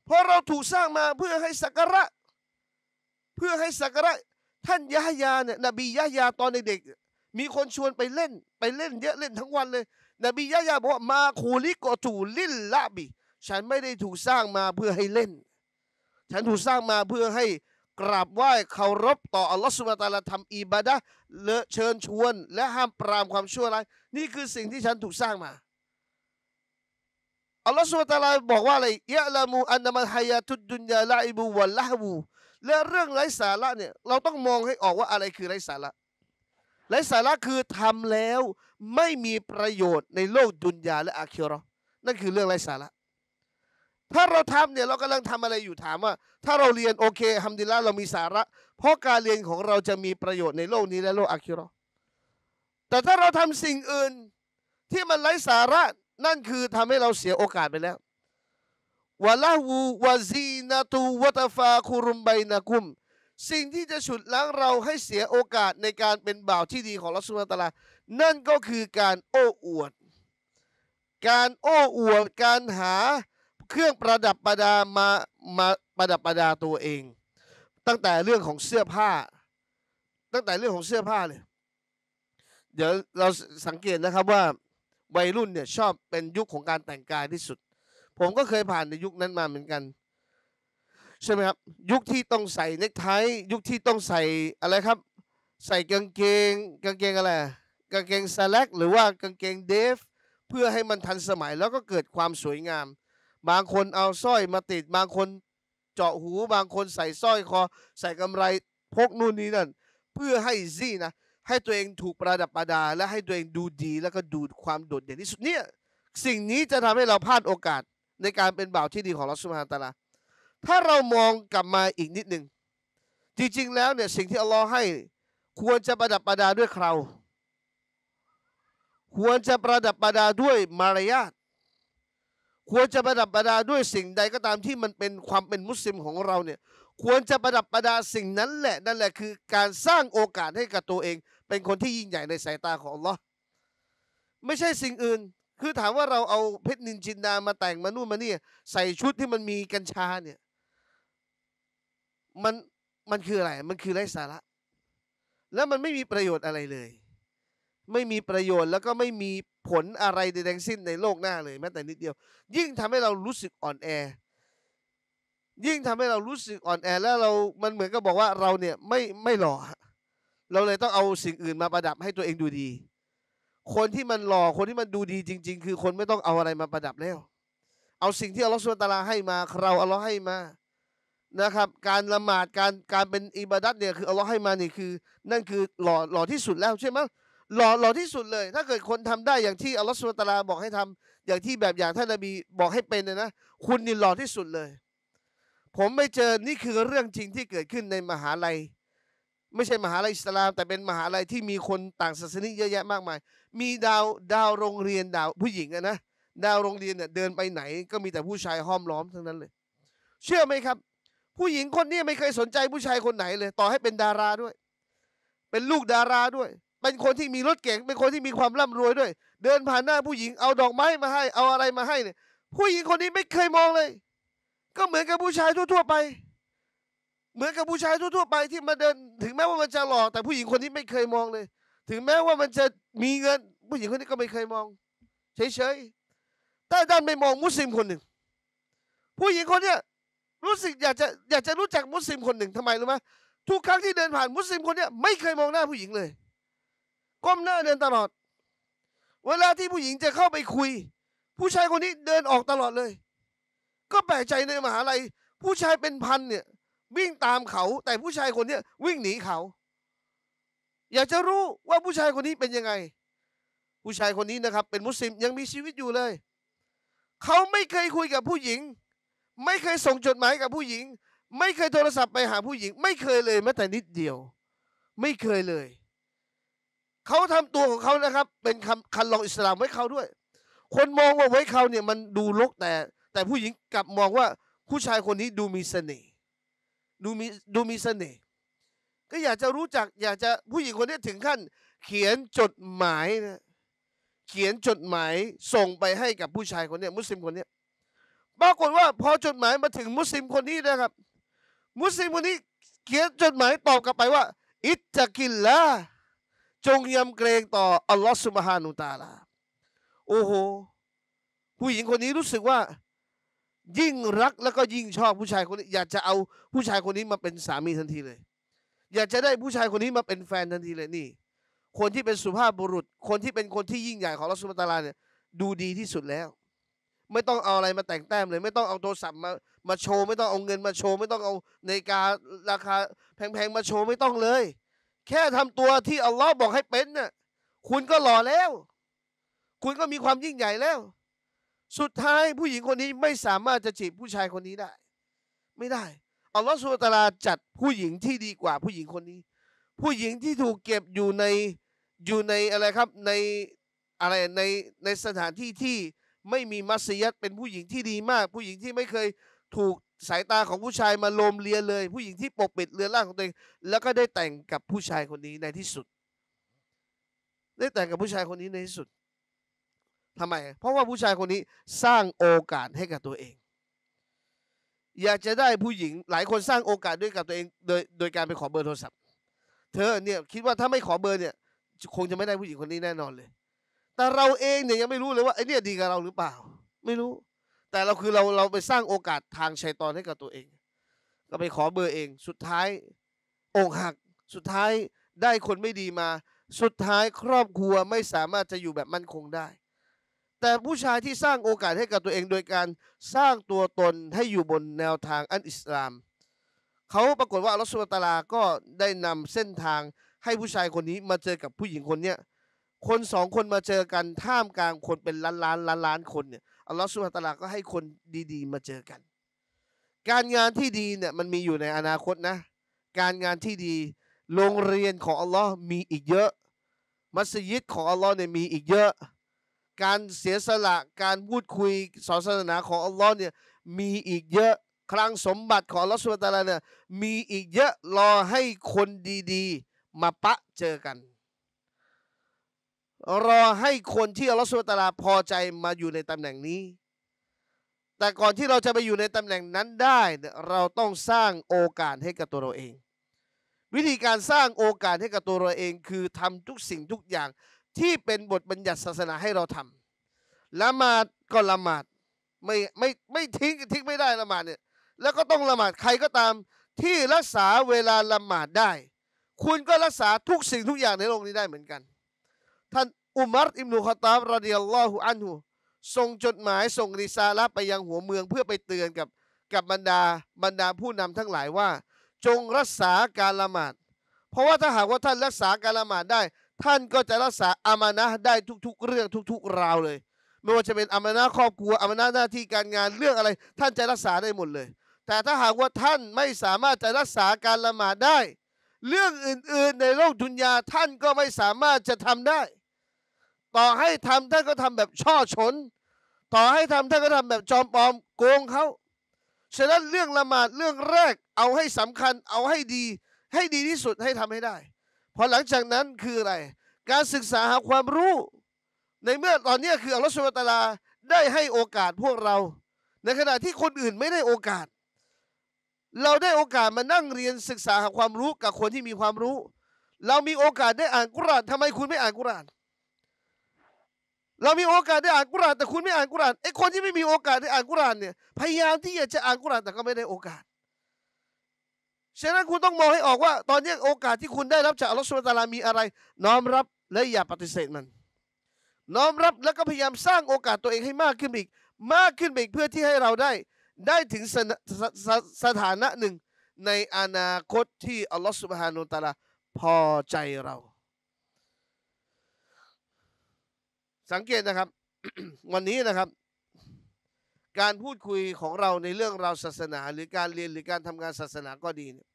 เพราะเราถูกสร้างมาเพื่อให้สักการะ เพื่อให้สักการะท่านยะฮยาเนี่ยนบียะฮยาตอนเด็ก มีคนชวนไปเล่นไปเล่นเยอะเล่นทั้งวันเลย นบียะยาบอกว่ามาคูลิกอตูลิลลาบีฉันไม่ได้ถูกสร้างมาเพื่อให้เล่น ฉันถูกสร้างมาเพื่อให้กราบไหว้เคารพต่ออัลลอฮฺสุบตาลาทำอิบาดะเลเชิญชวน และห้ามปรามความชั่วร้าย นี่คือสิ่งที่ฉันถูกสร้างมา อัลลอฮฺสุบตาลาบอกว่าอะไรยะละมู อันนามัฮายาตุดดุนยาลาอิบูวัลละบูและเรื่องไร้สาระเนี่ย เราต้องมองให้ออกว่าอะไรคือไร้สาระ ไร้สาระคือทำแล้วไม่มีประโยชน์ในโลกดุนยาและอาคิรอนั่นคือเรื่องไร้สาระถ้าเราทำเนี่ยเรากำลังทำอะไรอยู่ถามว่า ถ้าเราเรียนโอเคฮัมดิลลาเรามีสาระ เพราะการเรียนของเราจะมีประโยชน์ในโลกนี้และโลกอาคิรอแต่ถ้าเราทำสิ่งอื่นที่มันไร้สาระ นั่นคือทำให้เราเสียโอกาสไปแล้ววะละวูวะซีนาตูวะตฟาคุรุมไบนากุมสิ่งที่จะฉุดล้างเราให้เสียโอกาสในการเป็นบ่าวที่ดีของรัสุัตลานั่นก็คือการโอ้อวด การโอ้อวดการหาเครื่องประดับประดา มา มาประดับประดาตัวเอง ตั้งแต่เรื่องของเสื้อผ้า ตั้งแต่เรื่องของเสื้อผ้าเลย เดี๋ยวเราสังเกตนะครับว่าวัยรุ่นเนี่ยชอบเป็นยุคของการแต่งกายที่สุด ผมก็เคยผ่านในยุคนั้นมาเหมือนกัน ใช่ไหมครับยุคที่ต้องใส่เนคไทยุคที่ต้องใส่อะไรครับ ใส่กางเกง กางเกงอะไร กางเกงสแลกหรือว่ากางเกงเดฟ เพื่อให้มันทันสมัยแล้วก็เกิดความสวยงามบางคนเอาสร้อยมาติดบางคนเจาะหูบางคนใส่สร้อยคอใส่กำไรพกนู่นนี่นั่นเพื่อให้ซี่นะ ให้ตัวเองถูกประดับประดา และให้ตัวเองดูดีแล้วก็ดูความโดดเด่นที่สุดเนี่ยสิ่งนี้จะทำให้เราพลาดโอกาสในการเป็นบ่าวที่ดีของเราสุานตาลาถ้าเรามองกลับมาอีกนิดหนึ่งจริงๆแล้วเนี่ยสิ่งที่อัลลอฮ์ให้ควรจะประดับประดาด้วยเคราควรจะประดับประดาด้วยมารยาทควรจะประดับประดาด้วยสิ่งใดก็ตามที่มันเป็นความเป็นมุสลิมของเราเนี่ย ควรจะประดับประดาสิ่งนั้นแหละนั่นแหละคือ การสร้างโอกาสให้กับตัวเอง เป็นคนที่ยิ่งใหญ่ในสายตาของเราไม่ใช่สิ่งอื่น คือถามว่าเราเอาเพชรนินจินดามาแต่งมานู่นมานี่ใส่ชุดที่มันมีกัญชาเนี่ยมันมันคืออะไรมันคือไร้สาระ แล้วมันไม่มีประโยชน์อะไรเลย ไม่มีประโยชน์ แล้วก็ไม่มีผลอะไรใดทั้งสิ้นในโลกหน้าเลยแม้แต่นิดเดียว ยิ่งทำให้เรารู้สึกอ่อนแอ ยิ่งทำให้เรารู้สึกอ่อนแอแล้วเรามันเหมือนกับบอกว่าเราเนี่ยไม่ไม่หล่อเราเลยต้องเอาสิ่งอื่นมาประดับให้ตัวเองดูดี คนที่มันหล่อคนที่มันดูดี จริง ๆ คือคนไม่ต้องเอาอะไรมาประดับแล้ว เอาสิ่งที่อัลลอฮฺสุลตาราให้มาเราอัลลอฮ์ให้มานะครับ การละหมาดการการเป็นอิบาดัตเนี่ยคืออัลลอฮ์ให้มานี่คือ นั่นคือหล่อหล่อที่สุดแล้วใช่ไหมหล่อหล่อที่สุดเลย ถ้าเกิดคนทำได้อย่างที่อัลลอฮฺสุลตาราบอกให้ทำ อย่างที่แบบอย่างท่านนบีบอกให้เป็นนะคุณนี่หล่อที่สุดเลย ผมไปเจอนี่คือเรื่องจริงที่เกิดขึ้นในมหาลัย ไม่ใช่มหาลัยอิสลาม แต่เป็นมหาลัยที่มีคนต่างศาสนาเยอะแยะมากมายมีดาวดาวโรงเรียนดาว ผู้หญิงนะดาวโรงเรียนเนี่ย เดินไปไหนก็มีแต่ผู้ชายห้อมล้อมทั้งนั้นเลย เชื่อไหมครับ ผู้หญิงคนนี้ไม่เคยสนใจผู้ชายคนไหนเลย ต่อให้เป็นดาราด้วย เป็นลูกดาราด้วยเป็นคนที่มีรถเก๋งเป็นคนที่มีความร่ำรวยด้วย เดินผ่านหน้าผู้หญิงเอาดอกไม้มาให้ เอาอะไรมาให้เนี่ยผู้หญิงคนนี้ไม่เคยมองเลย ก็เหมือนกับผู้ชายทั่วๆไป เหมือนกับผู้ชายทั่วๆ ไปที่มาเดิน ถึงแม้ว่ามันจะหลอกแต่ผู้หญิงคนนี้ไม่เคยมองเลย ถึงแม้ว่ามันจะมีเงิน ผู้หญิงคนนี้ก็ไม่เคยมองเฉยๆแต่ด้านไม่มองมุสลิมคนหนึ่ง ผู้หญิงคนเนี้ยรู้สึกอยากจะอยากจะรู้จักมุสลิมคนหนึ่งทำไมรู้ไหมทุกครั้งที่เดินผ่านมุสลิมคนเนี้ยไม่เคยมองหน้าผู้หญิงเลยก้มหน้าเดินตลอด เวลาที่ผู้หญิงจะเข้าไปคุย ผู้ชายคนนี้เดินออกตลอดเลย ก็แปลกใจในมหาลัยผู้ชายเป็นพันเนี่ย วิ่งตามเขาแต่ผู้ชายคนนี้วิ่งหนีเขา อยากจะรู้ว่าผู้ชายคนนี้เป็นยังไง ผู้ชายคนนี้นะครับ เป็นมุสลิมยังมีชีวิตอยู่เลย เขาไม่เคยคุยกับผู้หญิง ไม่เคยส่งจดหมายกับผู้หญิง ไม่เคยโทรศัพท์ไปหาผู้หญิง ไม่เคยเลยแม้แต่นิดเดียว ไม่เคยเลยเขาทำตัวของเขานะครับ เป็นคำคันลองอิสลามไว้เขาด้วย คนมองว่าไว้เขาเนี่ย มันดูลกแต่ แต่ผู้หญิงกลับมองว่า ผู้ชายคนนี้ดูมีเสน่ห์ดูมีดูมีเสน่ห์ก็อยากจะรู้จักอยากจะผู้หญิงคนนี้ถึงขั้น เขียนจดหมายนะเขียนจดหมายส่งไปให้กับผู้ชายคนนี้มุสลิมคนนี้ปรากฏว่าพอจดหมายมาถึงมุสลิมคนนี้นะครับ มุสลิมคนนี้ เขียนจดหมายตอบกลับไปว่า อิตตะกิลลาจงยำเกรงต่ออัลลอฮฺสุบฮานุตาลา โอ้โห ผู้หญิงคนนี้รู้สึกว่ายิ่งรักแล้วก็ยิ่งชอบผู้ชายคนนี้ อยากจะเอาผู้ชายคนนี้มาเป็นสามีทันทีเลย อยากจะได้ผู้ชายคนนี้มาเป็นแฟนทันทีเลยนี่ คนที่เป็นสุภาพบุรุษ คนที่เป็นคนที่ยิ่งใหญ่ของลัทธิสุบฮานุตาลาเนี่ยดูดีที่สุดแล้ว ไม่ต้องเอาอะไรมาแต่งแต้มเลย ไม่ต้องเอาโทรศัพท์ มามาโชว์ ไม่ต้องเอาเงินมาโชว์ ไม่ต้องเอานาฬิการาคา แพงๆมาโชว์ไม่ต้องเลยแค่ทำตัวที่อัลลอฮ์บอกให้เป็นน่ะคุณก็หล่อแล้ว คุณก็มีความยิ่งใหญ่แล้ว สุดท้ายผู้หญิงคนนี้ไม่สามารถจะจีบผู้ชายคนนี้ได้ ไม่ได้ อัลลอฮ์สุลตาราจัดผู้หญิงที่ดีกว่าผู้หญิงคนนี้ ผู้หญิงที่ถูกเก็บอยู่ใน อยู่ในอะไรครับ ในอะไร ใน ในสถานที่ที่ไม่มีมัสยิดเป็นผู้หญิงที่ดีมาก ผู้หญิงที่ไม่เคยถูกสายตาของผู้ชายมาโลมเลียเลย ผู้หญิงที่ปกปิดเรือนร่างของตัวเอง แล้วก็ได้แต่งกับผู้ชายคนนี้ในที่สุด ได้แต่งกับผู้ชายคนนี้ในที่สุดทำไม เพราะว่าผู้ชายคนนี้สร้างโอกาสให้กับตัวเอง อยากจะได้ผู้หญิงหลายคนสร้างโอกาสด้วยกับตัวเอง โดยโดยการไปขอเบอร์โทรศัพท์ เธอเนี่ยคิดว่าถ้าไม่ขอเบอร์เนี่ยคงจะไม่ได้ผู้หญิงคนนี้แน่นอนเลย แต่เราเองเนี่ยยังไม่รู้เลยว่าไอ้นี่ดีกับเราหรือเปล่า ไม่รู้แต่เราคือเราเราไปสร้างโอกาสทางชัยตอนให้กับตัวเองก็ไปขอเบอร์เองสุดท้ายอกหักสุดท้ายได้คนไม่ดีมา สุดท้ายครอบครัวไม่สามารถจะอยู่แบบมั่นคงได้ แต่ผู้ชายที่สร้างโอกาสให้กับตัวเอง โดยการสร้างตัวตนให้อยู่บนแนวทางอันอิสลามเขาปรากฏว่าัลอสวาตาลา ก็ได้นำเส้นทางให้ผู้ชายคนนี้มาเจอกับผู้หญิงคนเนี้คนสองคนมาเจอกันท่ามกลางคนเป็นล้านล้านล้านล้านคนเนี่ยอัลลอฮฺสุฮาตลาก็ให้คนดีๆ มาเจอกัน การงานที่ดีเนี่ยมันมีอยู่ในอนาคตนะ การงานที่ดี โรงเรียนของอัลลอฮ์มีอีกเยอะ มัสยิดของอัลลอฮ์เนี่ยมีอีกเยอะ การเสียสละการพูดคุยสอนศาสนาของอัลลอฮ์เนี่ยมีอีกเยอะคลังสมบัติของอัลลอฮฺสุบตาลาเนี่ยมีอีกเยอะรอให้คนดีๆมาปะเจอกันรอให้คนที่อัลลอฮฺสุบตาลาพอใจมาอยู่ในตำแหน่งนี้ แต่ก่อนที่เราจะไปอยู่ในตำแหน่งนั้นได้ เราต้องสร้างโอกาสให้กับตัวเราเอง วิธีการสร้างโอกาสให้กับตัวเราเอง คือทำทุกสิ่งทุกอย่าง ที่เป็นบทบัญญัติศาสนาให้เราทำ ละหมาดก็ละหมาดไม่ไม่ไม่ทิ้งทิ้งไม่ได้ละหมาดเนี่ย แล้วก็ต้องละหมาดใครก็ตามที่รักษาเวลาละหมาดได้ คุณก็รักษาทุกสิ่งทุกอย่างในโลกนี้ได้เหมือนกัน ท่านอุมัรอิมนุคอตาบรดิยัลลอฮุอันหุส่งจดหมายส่งริซาละไปยังหัวเมืองเพื่อไปเตือนกับกับบรรดาบรรดาผู้นำทั้งหลายว่า จงรักษาการละหมาด เพราะว่าถ้าหากว่าท่านรักษาการละหมาดได้ ท่านก็จะรักษาอามานะได้ทุกๆ เรื่องทุกๆราวเลยไม่ว่าจะเป็นอามานะครอบครัวอามานะหน้าที่การงานเรื่องอะไร ท่านจะรักษาได้หมดเลย แต่ถ้าหากว่าท่านไม่สามารถจะรักษาการละหมาดได้ เรื่องอื่นๆ ในโลกดุนยาท่านก็ไม่สามารถจะทำได้ต่อให้ทำท่านก็ทำแบบช่อชน ต่อให้ทำท่านก็ทำแบบจอมปลอม โกงเขาฉะนั้นเรื่องละหมาดเรื่องแรก เอาให้สำคัญ เอาให้ดี ให้ดีที่สุดให้ทำให้ได้พอหลังจากนั้นคืออะไรการศึกษาหาความรู้ ในเมื่อตอนนี้คืออัลลอฮฺสุบตาลาได้ให้โอกาสพวกเรา ในขณะที่คนอื่นไม่ได้โอกาส เราได้โอกาสมานั่งเรียนศึกษาหาความรู้กับคนที่มีความรู้ เรามีโอกาสได้อ่านกุรานทำไมคุณไม่อ่านกุรานเรามีโอกาสได้อ่านกุรานแต่คุณไม่อ่านกุรานไอ้คนที่ไม่มีโอกาสได้อ่านกุรานเนี่ยพยายามที่จะอ่านกุรานแต่ก็ไม่ได้โอกาส ฉะนั้นคุณต้องมองให้ออกว่า ตอนนี้โอกาสที่คุณได้รับจากอัลลอฮฺสุลตารามีอะไรน้อมรับและอย่าปฏิเสธมันน้อมรับแล้วก็พยายามสร้างโอกาสตัวเองให้มากขึ้นอีกมากขึ้นอีกเพื่อที่ให้เราได้ ได้ถึงสสสสถานะหนึ่งในอนาคตที่อัลลอฮฺสุบฮานุตาลาพอใจเราสังเกตนะครับ วันนี้นะครับ การพูดคุยของเราในเรื่องราวศาสนา หรือการเรียนหรือการทำงานศาสนาก็ดีเนี่ย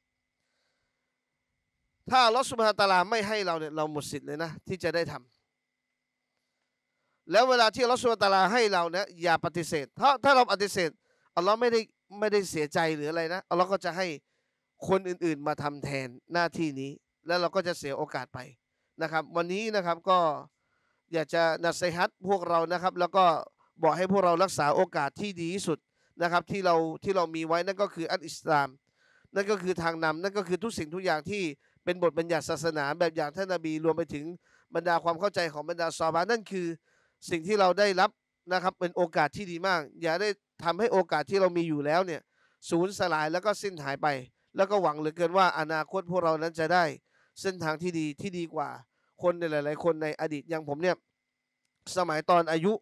ถ้าลอสุภาตาลาไม่ให้เราเนี่ยเราหมดสิทธิ์เลยนะที่จะได้ทำ แล้วเวลาที่ลอสุภาตาลาให้เราเนี่ยอย่าปฏิเสธถ้าถ้าเราปฏิเสธอาเราไม่ได้ไม่ได้เสียใจหรืออะไรนะอาเราก็จะให้คนอื่น ๆ มาทำแทนหน้าที่นี้ แล้วเราก็จะเสียโอกาสไปนะครับ วันนี้นะครับก็อยากจะนัดไซฮัตพวกเรานะครับ แล้วก็บอกให้พวกเรารักษาโอกาสที่ดีที่สุดนะครับที่เราที่เรามีไว้นั่นก็คืออัลอิสลาม นั่นก็คือทางนำนั่นก็คือ ทุกสิ่งทุกอย่างที่เป็นบทบัญญัติศาสนาแบบอย่างท่านนบีรวมไปถึงบรรดาความเข้าใจของบรรดาซอบานั่นคือสิ่งที่เราได้รับนะครับ เป็นโอกาสที่ดีมาก อย่าได้ทำให้โอกาสที่เรามีอยู่แล้วเนี่ยสูญสลายแล้วก็สิ้นหายไป แล้วก็หวังเหลือเกินว่าอนาคตพวกเรานั้นจะได้ เส้นทางที่ดีที่ดีกว่าคนในหลายๆคนในอดีตอย่างผมเนี่ยสมัยตอนอายุ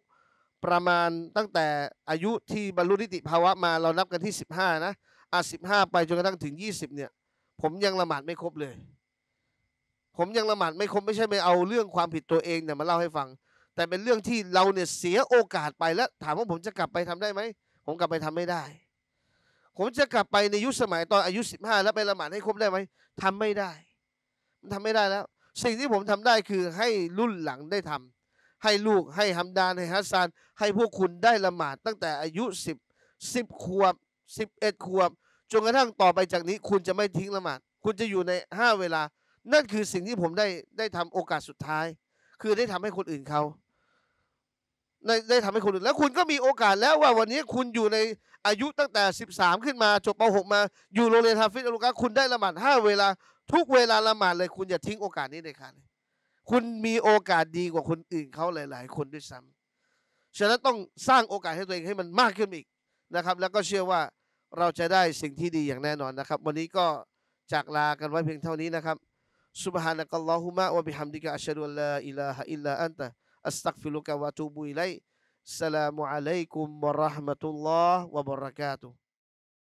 ประมาณตั้งแต่อายุที่บรรลุนิติภาวะมาเรานับกันที่ 15 นะอ่ะ15 ไปจนกระทั่งถึง 20 เนี่ย ผมยังละหมาดไม่ครบเลย ผมยังละหมาดไม่ครบไม่ใช่ไปเอาเรื่องความผิดตัวเองเนี่ยมาเล่าให้ฟัง แต่เป็นเรื่องที่เราเนี่ยเสียโอกาสไปแล้ว ถามว่าผมจะกลับไปทำได้ไหมผมกลับไปทำไม่ได้ ผมจะกลับไปในยุคสมัยตอนอายุ 15 แล้วไปละหมาดให้ครบได้ไหมทำไม่ได้ มันทำไม่ได้แล้วสิ่งที่ผมทำได้คือให้รุ่นหลังได้ทำ ให้ลูก ให้ฮัมดานให้ฮัสซันให้พวกคุณได้ละหมาด ตั้งแต่อายุ 10 10ขวบ 11ขวบจนกระทั่งต่อไปจากนี้ คุณจะไม่ทิ้งละหมาด คุณจะอยู่ใน 5 เวลา นั่นคือสิ่งที่ผมได้ได้ทำโอกาสสุดท้าย คือได้ทำให้คนอื่นเขาได้ทำทำให้คนอื่นแล้ว คุณก็มีโอกาสแล้วว่า วันนี้คุณอยู่ในอายุตั้งแต่ 13 ขึ้นมาจบป .6 มา อยู่โรงเรียนฮาฟิซอัลกูรอาคุณได้ละหมาด5 เวลาทุกเวลาละหมาดเลยคุณอย่าทิ้งโอกาสนี้เลยค่ะคุณมีโอกาสดีกว่าคนอื่นเขาหลาย ๆ คนด้วยซ้ำฉะนั้นต้องสร้างโอกาสให้ตัวเองให้มันมากขึ้นอีกนะครับ แล้วก็เชื่อว่าเราจะได้สิ่งที่ดีอย่างแน่นอนนะครับ วันนี้ก็จากลากันไว้เพียงเท่านี้นะครับ سبحانك اللهم وبحمدك أشهد أن لا إله إلا أنت أستغفرك وأتوب إليك السلام عليكم ورحمة الله وبركاته